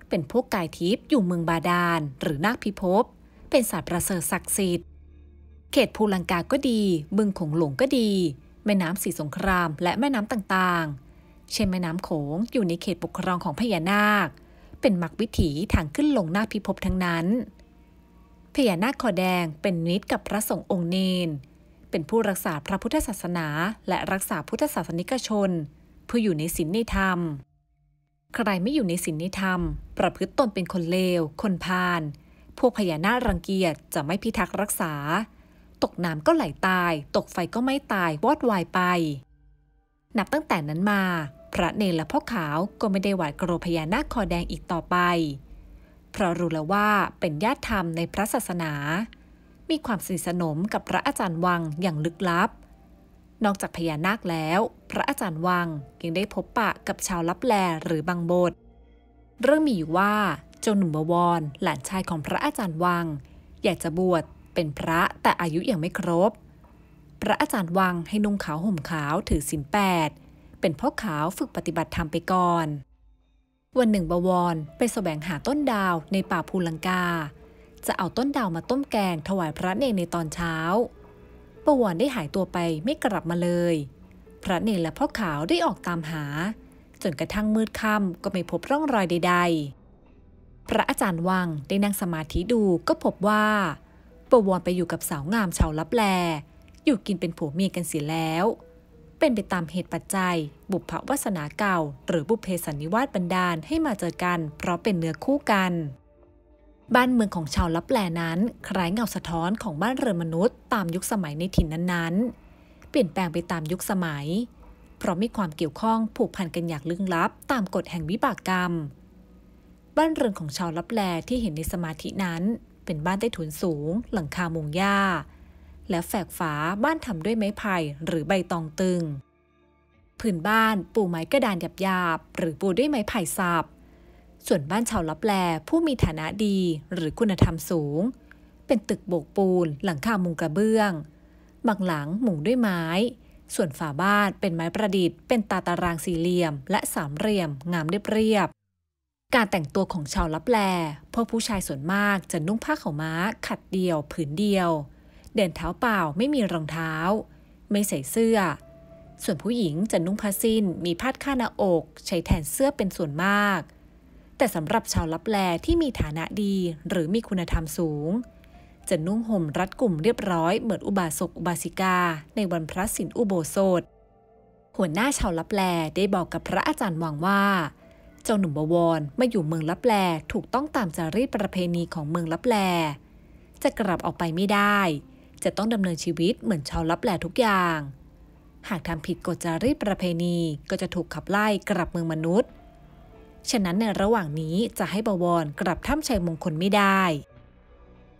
เป็นพวกกายทิพย์อยู่เมืองบาดาลหรือนาคพิภพเป็นสัตว์ประเสริฐศักดิ์สิทธิ์เขตภูลังกาก็ดี บึงของหลงก็ดี แม่น้ำสีสงคราม และแม่น้ำต่างๆ เช่นแม่น้ำโขงอยู่ในเขตปกครองของพญานาค เป็นมักวิถีทางขึ้นลงนาคพิภพทั้งนั้นพญานาคคอแดงเป็นนิดกับพระสงฆ์องค์เนน เป็นผู้รักษาพระพุทธศาสนาและรักษาพุทธศาสนิกชนเพื่ออยู่ในศีลในธรรม ใครไม่อยู่ในศีลในธรรม ประพฤติตนเป็นคนเลว คนพาลพวกพญานาครังเกียจจะไม่พิทักษ์รักษา ตกน้ำก็ไหลาตาย ตกไฟก็ไม่ตายวอดวายไป นับตั้งแต่นั้นมา พระเนรและพ่อขาวก็ไม่ได้หวาดกลัวพญานาคคอแดงอีกต่อไปเพราะรู้แล้วว่าเป็นญาติธรรมในพระศาสนา มีความสนิทสนมกับพระอาจารย์วังอย่างลึกลับ นอกจากพญานาคแล้ว พระอาจารย์วังยังได้พบปะกับชาวลับแลหรือบางบท เรื่องมีอยู่ว่าเจ้าหนุ่มบวรหลานชายของพระอาจารย์วัง อยากจะบวชเป็นพระแต่อายุยังไม่ครบ พระอาจารย์วังให้นุ่งขาวห่มขาวถือศีลแปดเป็นพ่อขาวฝึกปฏิบัติธรรมไปก่อนวันหนึ่งบวรไปสแสวงหาต้นดาวในป่าภูลังกา จะเอาต้นดาวมาต้มแกงถวายพระเนรในตอนเช้าบวรได้หายตัวไปไม่กลับมาเลย พระเนรและพ่อขาวได้ออกตามหา จนกระทั่งมืดค่ำก็ไม่พบร่องรอยใดๆ พระอาจารย์วังได้นั่งสมาธิดูก็พบว่าบวรไปอยู่กับสาวงามชาวลับแลอยู่กินเป็นผัวเมียกันเสียแล้วเป็นไปตามเหตุปัจจัย บุพภวาสนาเก่า หรือบุพเพสันนิวาสบันดาลให้มาเจอกัน เพราะเป็นเนื้อคู่กัน บ้านเมืองของชาวลับแลนั้นคล้ายเงาสะท้อนของบ้านเรือนมนุษย์ ตามยุคสมัยในถิ่นนั้นๆ เปลี่ยนแปลงไปตามยุคสมัย เพราะมีความเกี่ยวข้องผูกพันกันอย่างลึกลับตามกฎแห่งวิบากกรรม บ้านเรือนของชาวลับแลที่เห็นในสมาธินั้น เป็นบ้านใต้ถุนสูงหลังคามุงหญ้าและแฝกฝาบ้านทำด้วยไม้ไผ่หรือใบตองตึงพื้นบ้านปูไม้กระดานหยาบๆหรือปูด้วยไม้ไผ่สับ ส่วนบ้านชาวลับแลผู้มีฐานะดีหรือคุณธรรมสูง เป็นตึกโบกปูนหลังคามุงกระเบื้อง บางหลังมุงด้วยไม้ ส่วนฝาบ้านเป็นไม้ประดิษฐ์เป็นตาตารางสี่เหลี่ยมและสามเหลี่ยมงามเรียบ การแต่งตัวของชาวลับแลพวกผู้ชายส่วนมากจะนุ่งผ้าขาวม้าขัดเดียวผืนเดียวเดินเท้าเปล่าไม่มีรองเท้า ไม่ใส่เสื้อ ส่วนผู้หญิงจะนุ่งผ้าสิ้นมีพาดข้าหน้าอก ใช้แทนเสื้อเป็นส่วนมาก แต่สำหรับชาวลับแลที่มีฐานะดีหรือมีคุณธรรมสูงจะนุ่งห่มรัดกลุ่มเรียบร้อยเหมือนอุบาสกอุบาสิกาในวันพระสินอุโบสถหัวหน้าชาวลับแลได้บอกกับพระอาจารย์วังว่า เจ้าหนุ่มบวรมาอยู่เมืองลับแลถูกต้องตามจารีตประเพณีของเมืองลับแลจะกลับออกไปไม่ได้จะต้องดำเนินชีวิตเหมือนชาวลับแหล่ทุกอย่าง หากทำผิดกฎจารีตประเพณีก็จะถูกขับไล่กลับเมืองมนุษย์ ฉะนั้นในระหว่างนี้จะให้บวรกลับถ้ำชัยมงคลไม่ได้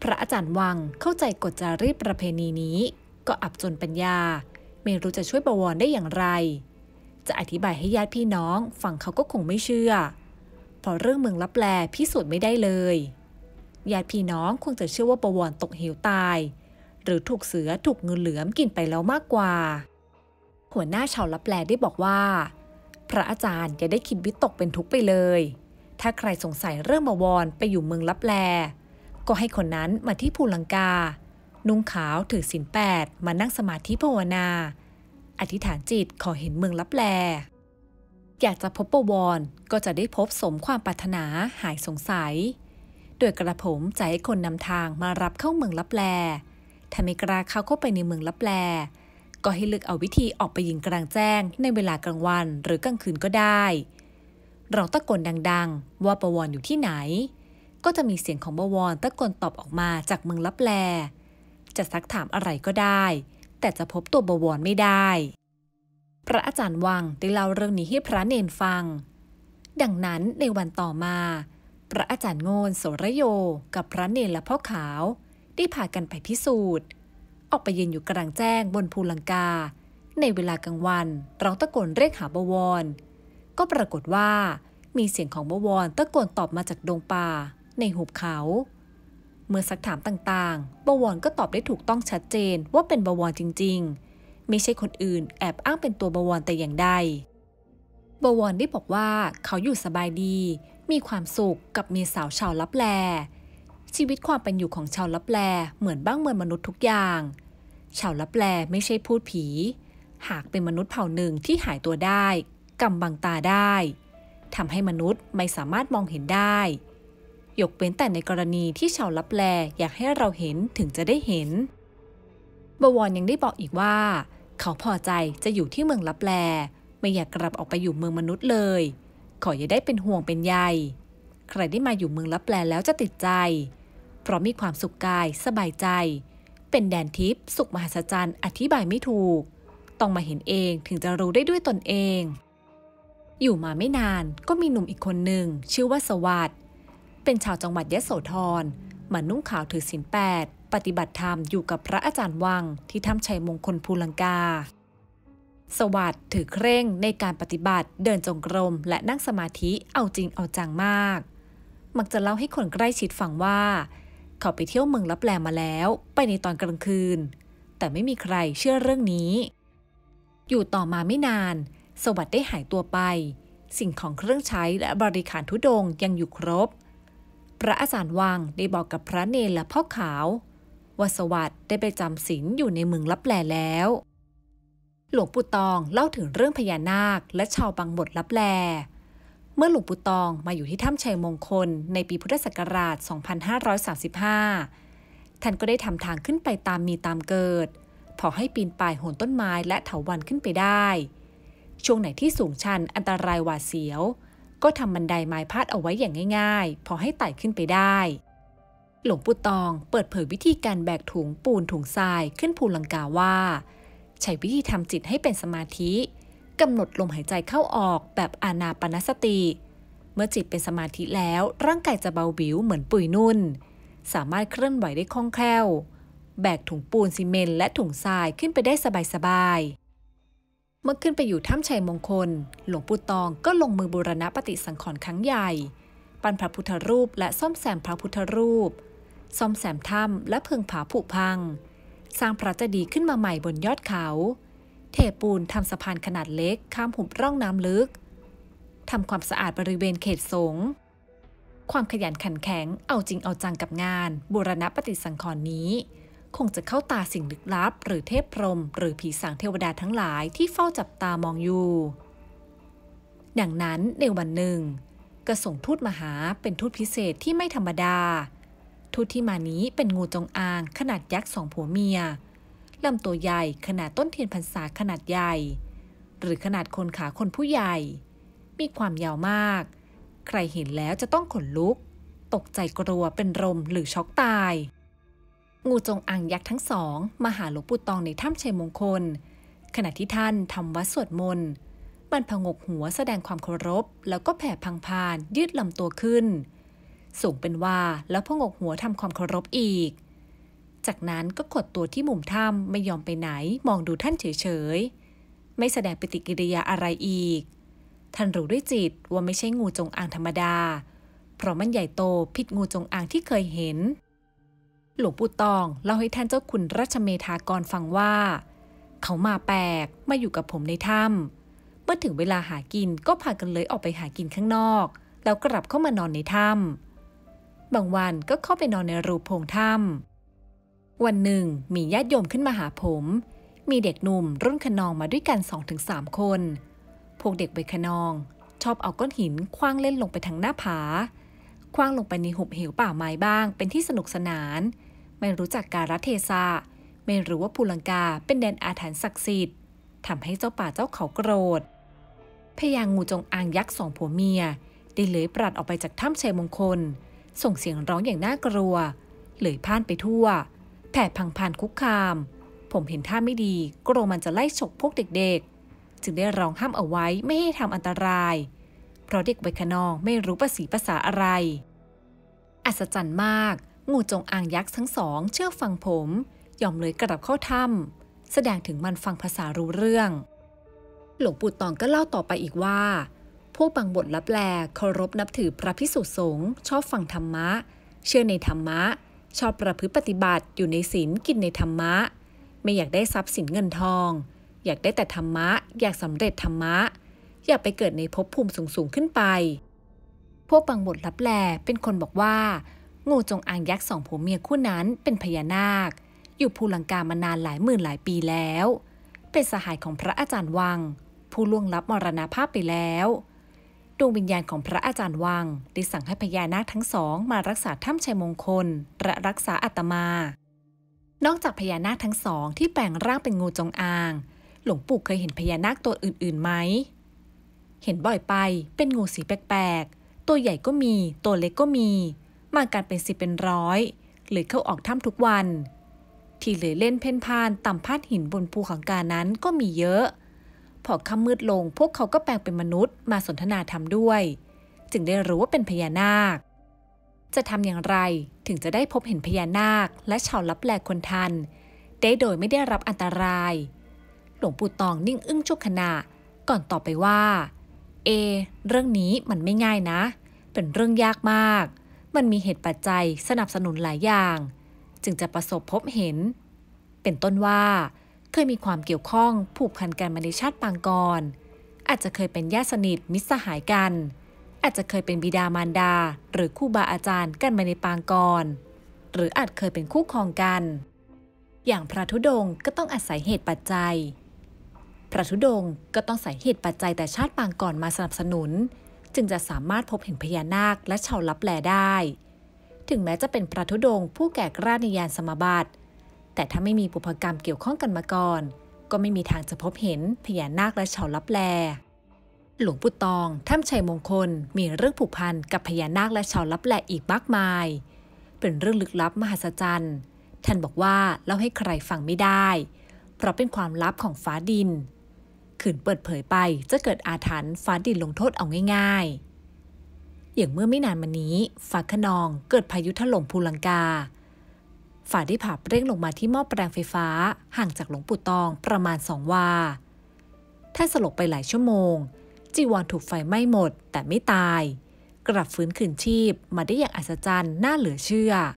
พระอาจารย์วังเข้าใจกฎจารีตประเพณีนี้ ก็อับจนปัญญา ไม่รู้จะช่วยบวรได้อย่างไร จะอธิบายให้ญาติพี่น้องฟังเขาก็คงไม่เชื่อเพราะเรื่องเมืองลับแลพิสูจน์ไม่ได้เลย ญาติพี่น้องคงจะเชื่อว่าประวรตกเหวตายหรือถูกเสือถูกงูเหลือมกินไปแล้วมากกว่า หัวหน้าชาวลับแลได้บอกว่า พระอาจารย์จะได้คิดวิตกเป็นทุกไปเลย ถ้าใครสงสัยเรื่องบวรไปอยู่เมืองลับแลก็ให้คนนั้นมาที่ภูลังกา นุ่งขาวถือศีลแปดมานั่งสมาธิภาวนา อธิษฐานจิตขอเห็นเมืองลับแลอยากจะพบปวรก็จะได้พบสมความปรารถนาหายสงสัย โดยกระผมจะให้คนนำทางมารับเข้าเมืองลับแลถ้าไม่กล้าเข้าเข้าไปในเมืองลับแลก็ให้เลือกเอาวิธีออกไปยิงกลางแจ้ง ในเวลากลางวันหรือกลางคืนก็ได้ เราตะโกนดังๆว่าประวรอยู่ที่ไหน ก็จะมีเสียงของบวรตะโกนตอบออกมาจากเมืองลับแลจะซักถามอะไรก็ได้ แต่จะพบตัวบวรไม่ได้ พระอาจารย์วังได้เล่าเรื่องนี้ให้พระเนนฟัง ดังนั้นในวันต่อมา พระอาจารย์โงนโสระโยกับพระเนนและพ่อขาวได้พากันไปพิสูจน์ออกไปยืนอยู่กลางแจ้งบนภูลังกา ในเวลากลางวันเราตะโกนเรียกหาบวร ก็ปรากฏว่า มีเสียงของบวรตะโกนตอบมาจากดงป่า ในหุบเขา เมื่อสักถามต่างๆ บวรก็ตอบได้ถูกต้องชัดเจนว่าเป็นบวรจริง ๆ ไม่ใช่คนอื่นแอบอ้างเป็นตัวบวรแต่อย่างใดบวรได้บอกว่าเขาอยู่สบายดี มีความสุขกับมีสาวชาวลับแลชีวิตความเป็นอยู่ของชาวลับแลเหมือนบ้างเหมือนมนุษย์ทุกอย่าง ชาวลับแลไม่ใช่พูดผี หากเป็นมนุษย์เผ่าหนึ่งที่หายตัวได้กำบังตาได้ทำให้มนุษย์ไม่สามารถมองเห็นได้ ยกเว้นแต่ในกรณีที่ชาวลับแลอยากให้เราเห็นถึงจะได้เห็นบวรยังได้บอกอีกว่า เขาพอใจจะอยู่ที่เมืองลับแลไม่อยากกลับออกไปอยู่เมืองมนุษย์เลย ขออย่าได้เป็นห่วงเป็นใยใครได้มาอยู่เมืองลับแลแล้วจะติดใจเพราะมีความสุขกายสบายใจ เป็นแดนทิพย์สุขมหัศจรรย์ อธิบายไม่ถูก ต้องมาเห็นเองถึงจะรู้ได้ด้วยตนเอง อยู่มาไม่นานก็มีหนุ่มอีกคนหนึ่ง ชื่อว่าสวัสด์เป็นชาวจังหวัดยะโสธร มานุ่งขาวถือศีลแปดปฏิบัติธรรมอยู่กับพระอาจารย์วังที่ทำชัยมงคลภูลังกา สวัสด์ถือเคร่งในการปฏิบัติเดินจงกรมและนั่งสมาธิเอาจริงเอาจังมาก มักจะเล่าให้คนใกล้ชิดฟังว่าเขาไปเที่ยวเมืองลับแลมาแล้วไปในตอนกลางคืน แต่ไม่มีใครเชื่อเรื่องนี้ อยู่ต่อมาไม่นาน สวัสด์ได้หายตัวไป สิ่งของเครื่องใช้และบริขารทุดงยังอยู่ครบ พระอาจารย์วังได้บอกกับพระเนรและพ่อขาวว่าสวัสด์ได้ไปจำศีลอยู่ในเมืองลับแลแล้วหลวงปู่ตองเล่าถึงเรื่องพญานาคและชาวบางบทลับแลเมื่อหลวงปู่ตองมาอยู่ที่ถ้ำชัยมงคล ในปีพุทธศักราช 2535 ท่านก็ได้ทำทางขึ้นไปตามมีตามเกิด พอให้ปีนป่าย โหนต้นไม้และเถาวันขึ้นไปได้ ช่วงไหนที่สูงชันอันตรายหวาดเสียว ก็ทำบันไดไม้พาดเอาไว้อย่างง่ายๆพอให้ไต่ขึ้นไปได้ หลวงปู่ตองเปิดเผยวิธีการแบกถุงปูนถุงทรายขึ้นภูลังกาว่า ใช้วิธีทำจิตให้เป็นสมาธิกำหนดลมหายใจเข้าออกแบบอานาปนสติ เมื่อจิตเป็นสมาธิแล้วร่างกายจะเบาบิวเหมือนปุยนุ่น สามารถเคลื่อนไหวได้คล่องแคล่ว แบกถุงปูนซีเมนต์และถุงทรายขึ้นไปได้สบายๆ เมื่อขึ้นไปอยู่ถ้ำชัยมงคล หลวงปู่ตองก็ลงมือบูรณะปฏิสังขรณ์ครั้งใหญ่ ปั้นพระพุทธรูปและซ่อมแซมพระพุทธรูป ซ่อมแซมถ้ำและเพิงผาผุพัง สร้างพระเจดีย์ขึ้นมาใหม่บนยอดเขาเทปูนทำสะพานขนาดเล็กข้ามหุบร่องน้ำลึกทำความสะอาดบริเวณเขตสงความขยันขันแข็ง เอาจริงเอาจังกับงาน บูรณะปฏิสังขรณ์นี้ คงจะเข้าตาสิ่งลึกลับ หรือเทพพรม หรือผีสางเทวดาทั้งหลายที่เฝ้าจับตามองอยู่ ดังนั้น ในวันหนึ่ง กระส่งทูตมาหาเป็นทูตพิเศษที่ไม่ธรรมดาทูตที่มานี้เป็นงูจงอางขนาดยักษ์สองผัวเมียลำตัวใหญ่ขนาดต้นเทียนพรรษาขนาดใหญ่ หรือขนาดคนขาคนผู้ใหญ่ มีความยาวมาก ใครเห็นแล้วจะต้องขนลุก ตกใจกลัวเป็นลมหรือช็อกตาย งูจงอางยักษ์ทั้งสองมาหาหลวงปู่ตองในถ้ำชัยมงคล ขณะที่ท่านทำวัดสวดมนต์มันผงกหัวแสดงความเคารพ แล้วก็แผ่พังพานยืดลำตัวขึ้นสูงเป็นว่าแล้วพงกหัวทำความเคารพอีกจากนั้นก็กดตัวที่มุมถ้ำไม่ยอมไปไหนมองดูท่านเฉยๆ ไม่แสดงปฏิกิริยาอะไรอีก ท่านรู้ด้วยจิตว่าไม่ใช่งูจงอางธรรมดา เพราะมันใหญ่โตผิดงูจงอางที่เคยเห็น หลวงปู่ตอง เล่าให้ท่านเจ้าคุณรัชเมธากรฟังว่า เขามาแปลกมาอยู่กับผมในถ้ำเมื่อถึงเวลาหากินก็พากันเลยออกไปหากินข้างนอก แล้วกลับเข้ามานอนในถ้ำบางวันก็เข้าไปนอนในรูโพงถ้ำวันหนึ่งมีญาติโยมขึ้นมาหาผม มีเด็กหนุ่มรุ่นขนองมาด้วยกัน2-3คน พวกเด็กใบขนอง ชอบเอาก้อนหินคว้างเล่นลงไปทางหน้าผา คว้างลงไปในหุบเหวป่าไม้บ้างเป็นที่สนุกสนาน ไม่รู้จักการรัเทศะ ไม่รู้ว่าภูลังกาเป็นแดนอาถรรพ์ศักดิ์สิทธิ์ทำให้เจ้าป่าเจ้าเขาโกรธ พยางงูจงอางยักษ์สองผัวเมียได้เลยปลัดออกไปจากถ้ำชัยมงคล ส่งเสียงร้องอย่างน่ากลัวเลยพ่านไปทั่วแผดพังผ่านคุกคาม ผมเห็นท่าไม่ดีกลัวมันจะไล่ฉกพวกเด็กๆ จึงได้ร้องห้ามเอาไว้ไม่ให้ทำอันตราย เพราะเด็กไวคานองไม่รู้ภาษีภาษาอะไร อัศจรรย์มาก งูจงอางยักษ์ทั้งสอง เชื่อฟังผม ยอมเลยกลับเข้าถ้ำแสดงถึงมันฟังภาษารู้เรื่อง หลวงปู่ตองก็เล่าต่อไปอีกว่า พวกบางบทลับแลเคารพนับถือพระพิสุสงฆ์ชอบฟังธรรมะ เชื่อในธรรมะชอบประพฤติปฏิบัติอยู่ในศีลกินในธรรมะ ไม่อยากได้ทรัพย์สินเงินทอง อยากได้แต่ธรรมะอยากสำเร็จธรรมะ อยากไปเกิดในภพภูมิสูงสูงขึ้นไปพวกบังบทลับแลเป็นคนบอกว่างูจงอางยักษ์สองผัวเมียคู่นั้นเป็นพญานาค อยู่ภูลังกามานานหลายหมื่นหลายปีแล้ว เป็นสหายของพระอาจารย์วัง ผู้ล่วงลับมรณาภาพไปแล้วดวงวิญญาณของพระอาจารย์วัง ได้สั่งให้พญานาคทั้งสอง มารักษาถ้ำชัยมงคลและรักษาอัตมา นอกจากพญานาคทั้งสองที่แปลงร่างเป็นงูจงอาง หลวงปู่เคยเห็นพญานาคตัวอื่น ๆ ไหม เห็นบ่อยไปเป็นงูสีแปลก ๆ ตัวใหญ่ก็มี ตัวเล็กก็มี มากันเป็นสิบเป็นร้อย หรือเข้าออกถ้ำทุกวัน ที่เหลือเล่นเพ่นพ่าน ต่ำพาดหินบนภูเขากานั้นก็มีเยอะพอค่ำมืดลงพวกเขาก็แปลงเป็นมนุษย์มาสนทนาธรรมด้วย จึงได้รู้ว่าเป็นพญานาคจะทำอย่างไรถึงจะได้พบเห็นพญานาคและชาวลับแลคนทัน ได้โดยไม่ได้รับอันตรายหลวงปู่ตองนิ่งอึ้งชั่วขณะ ก่อนตอบไปว่าเอเรื่องนี้มันไม่ง่ายนะ เป็นเรื่องยากมาก มันมีเหตุปัจจัยสนับสนุนหลายอย่าง จึงจะประสบพบเห็น เป็นต้นว่าเคยมีความเกี่ยวข้องผูกพันกันมาในชาติปางก่อน อาจจะเคยเป็นญาติสนิทมิตรสหายกัน อาจจะเคยเป็นบิดามารดา หรือคู่บาอาจารย์ กันมาในปางก่อน หรืออาจเคยเป็นคู่ครองกัน อย่างพระธุดงก็ต้องอาศัยเหตุปัจจัย พระธุดงก็ต้องใส่เหตุปัจจัยแต่ชาติปางก่อนมาสนับสนุน จึงจะสามารถพบเห็นพญานาคและชาวลับแลได้ ถึงแม้จะเป็นพระธุดงผู้แก่กร้าในยานสมบัติแต่ถ้าไม่มีบุพกรรมเกี่ยวข้องกันมาก่อน ก็ไม่มีทางจะพบเห็นพญานาคและชาวลับแลหลวงปู่ตอง ท่ามชัยมงคล มีเรื่องผูกพันกับพญานาคและชาวลับแลอีกมากมาย เป็นเรื่องลึกลับมหัศจรรย์ ท่านบอกว่า เล่าให้ใครฟังไม่ได้ เพราะเป็นความลับของฟ้าดิน ขืนเปิดเผยไปจะเกิดอาถรรพ์ฟ้าดินลงโทษเอาง่ายๆ อย่างเมื่อไม่นานมานี้ฟ้าขนองเกิดพายุถล่มภูลังกาฝาได้ผ่าเร่งลงมาที่หม้อแปลงไฟฟ้าห่างจากหลวงปู่ตองประมาณสองวาท่านสลบไปหลายชั่วโมง จีวรถูกไฟไหม้หมดแต่ไม่ตาย กลับฟื้นคืนชีพมาได้อย่างอัศจรรย์น่าเหลือเชื่อ